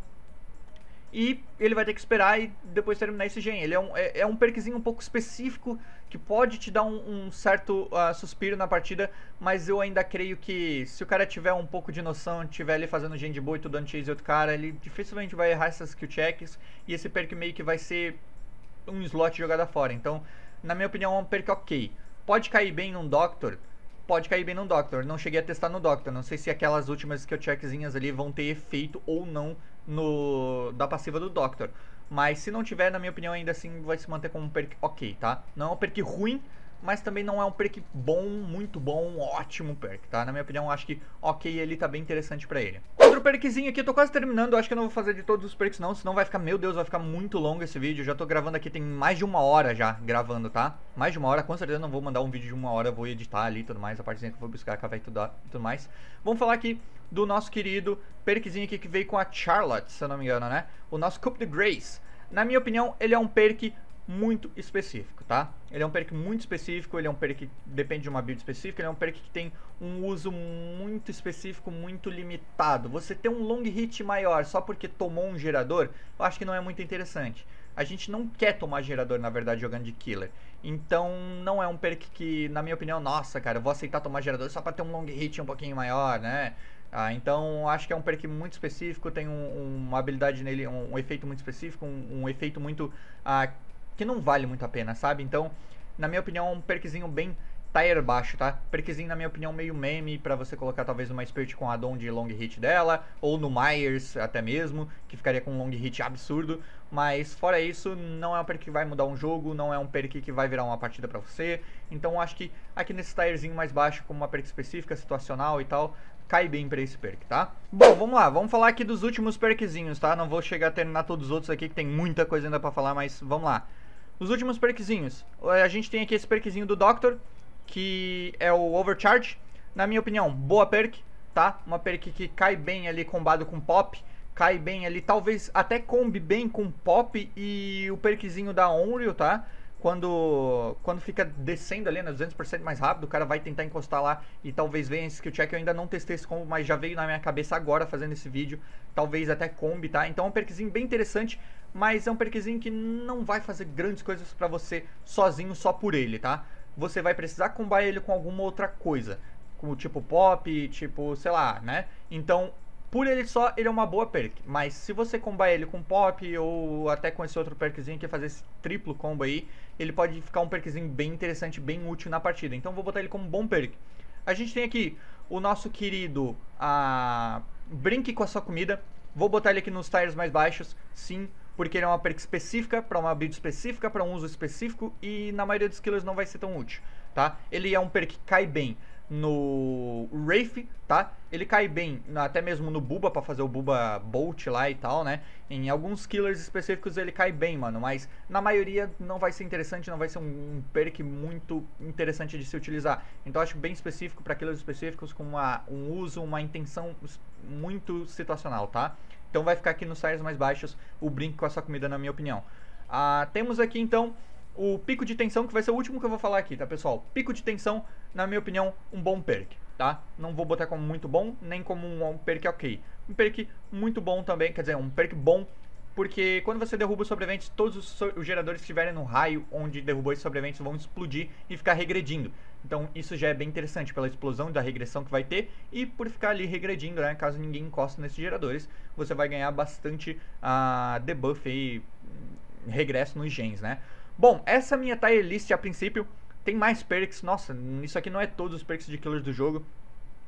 e ele vai ter que esperar e depois terminar esse gen. Ele é um, é, é um perkzinho um pouco específico que pode te dar um, um certo uh, suspiro na partida, mas eu ainda creio que se o cara tiver um pouco de noção, tiver ali fazendo gen de boa e tudo chase outro cara, ele dificilmente vai errar essas skill checks e esse perk meio que vai ser um slot jogado fora. Então, na minha opinião, é um perk ok. Pode cair bem num Doctor? Pode cair bem num Doctor. Não cheguei a testar no Doctor. Não sei se aquelas últimas skill checkzinhas ali vão ter efeito ou não no, da passiva do Doctor. Mas se não tiver, na minha opinião, ainda assim vai se manter como um perk ok, tá? Não é um perk ruim, mas também não é um perk bom, muito bom, ótimo perk, tá? Na minha opinião, eu acho que ok ele tá bem interessante pra ele. Outro perkzinho aqui, eu tô quase terminando, eu acho que eu não vou fazer de todos os perks não, senão vai ficar, meu Deus, vai ficar muito longo esse vídeo. já tô gravando aqui, tem mais de uma hora já gravando, tá? Mais de uma hora, com certeza não vou mandar um vídeo de uma hora, vou editar ali e tudo mais, a partezinha que eu vou buscar, café e tudo mais. Vamos falar aqui do nosso querido perkzinho aqui que veio com a Charlotte, se eu não me engano, né? O nosso Coupe de Grace. Na minha opinião, ele é um perk muito específico, tá? Ele é um perk muito específico, ele é um perk que depende de uma build específica, ele é um perk que tem um uso muito específico, muito limitado. Você ter um long hit maior só porque tomou um gerador, eu acho que não é muito interessante. A gente não quer tomar gerador, na verdade, jogando de killer. Então, não é um perk que, na minha opinião, nossa, cara, eu vou aceitar tomar gerador só pra ter um long hit um pouquinho maior, né? Ah, então acho que é um perk muito específico, tem um, uma habilidade nele, um, um, efeito muito específico, um, um efeito muito. Ah, que não vale muito a pena, sabe? Então, na minha opinião, é um perkzinho bem tier baixo, tá? Perkzinho, na minha opinião, meio meme para você colocar talvez numa Spirit com a Dom de long hit dela, ou no Myers até mesmo, que ficaria com um long hit absurdo. Mas fora isso, não é um perk que vai mudar um jogo, não é um perk que vai virar uma partida para você. Então acho que aqui nesse tierzinho mais baixo, como uma perk específica, situacional e tal, cai bem pra esse perk, tá? Bom, vamos lá, vamos falar aqui dos últimos perkzinhos, tá? Não vou chegar a terminar todos os outros aqui, que tem muita coisa ainda pra falar, mas vamos lá. Os últimos perkzinhos. Eh, a gente tem aqui esse perkzinho do Doctor, que é o Overcharge. Na minha opinião, boa perk, tá? Uma perk que cai bem ali combado com Pop cai bem ali, talvez até combe bem com Pop e o perkzinho da Onryo, tá? quando, quando fica descendo ali, né, 200% mais rápido, o cara vai tentar encostar lá e talvez venha esse skill check. Eu ainda não testei esse combo, mas já veio na minha cabeça agora fazendo esse vídeo. Talvez até combi, tá? Então é um perquisinho bem interessante, mas é um perquisinho que não vai fazer grandes coisas pra você sozinho, só por ele, tá? Você vai precisar combinar ele com alguma outra coisa, como tipo pop, tipo, sei lá, né? Então por ele só, ele é uma boa perk. Mas se você combar ele com pop ou até com esse outro perkzinho que é fazer esse triplo combo aí, ele pode ficar um perkzinho bem interessante, bem útil na partida. Então vou botar ele como um bom perk. A gente tem aqui o nosso querido a... Brinque com a sua comida. Vou botar ele aqui nos tires mais baixos, sim, porque ele é uma perk específica, para uma build específica, para um uso específico e na maioria dos killers não vai ser tão útil, tá? Ele é um perk que cai bem no Rafe, tá? Ele cai bem até mesmo no Buba para fazer o Buba Bolt lá e tal, né? Em alguns killers específicos ele cai bem, mano, mas na maioria não vai ser interessante, não vai ser um, perk muito interessante de se utilizar. Então acho bem específico para killers específicos com uma, um uso, uma intenção muito situacional, tá? Então vai ficar aqui nos tiers mais baixos o brinco com essa comida na minha opinião. Ah, temos aqui então o pico de tensão, que vai ser o último que eu vou falar aqui, tá, pessoal? Pico de tensão, na minha opinião, um bom perk, tá? Não vou botar como muito bom, nem como um, um perk ok. Um perk muito bom também, quer dizer, um perk bom, porque quando você derruba os sobreviventes, todos os, so os geradores que estiverem no raio onde derrubou esses sobreviventes vão explodir e ficar regredindo. Então isso já é bem interessante pela explosão da regressão que vai ter e por ficar ali regredindo, né? Caso ninguém encoste nesses geradores, você vai ganhar bastante uh, debuff e regresso nos gens, né? Bom, essa minha tier list a princípio tem mais perks. Nossa, isso aqui não é todos os perks de killers do jogo.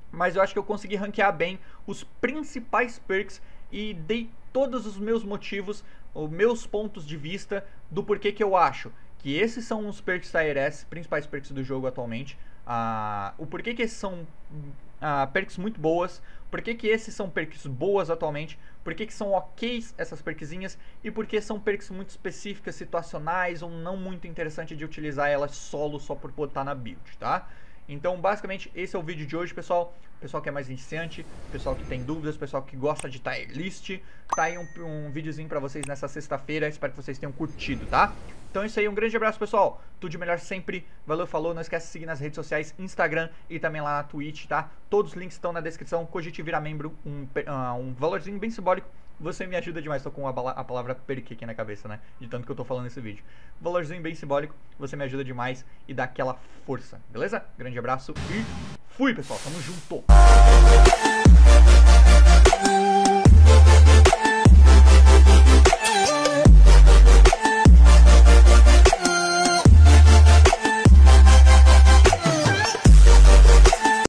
Mas eu acho que eu consegui ranquear bem os principais perks e dei todos os meus motivos, os meus pontos de vista do porquê que eu acho que esses são os perks tier S, principais perks do jogo atualmente. Ah, o porquê que esses são ah, perks muito boas, por que, que esses são perks boas atualmente? Por que, que são ok essas perkzinhas? E por que são perks muito específicas, situacionais ou não muito interessante de utilizar elas solo só por botar na build, tá? Então, basicamente, esse é o vídeo de hoje, pessoal. Pessoal que é mais iniciante, pessoal que tem dúvidas, pessoal que gosta de tier list. Tá aí um, um videozinho pra vocês nessa sexta-feira. Espero que vocês tenham curtido, tá? Então é isso aí, um grande abraço, pessoal. Tudo de melhor sempre. Valeu, falou. Não esquece de seguir nas redes sociais, Instagram e também lá na Twitch, tá? Todos os links estão na descrição. Cogite virar membro, um, uh, um valorzinho bem simbólico você me ajuda demais, tô com a, a palavra perk aqui na cabeça, né? De tanto que eu tô falando nesse vídeo. Valorzinho bem simbólico, você me ajuda demais e dá aquela força, beleza? Grande abraço e fui, pessoal. Tamo junto!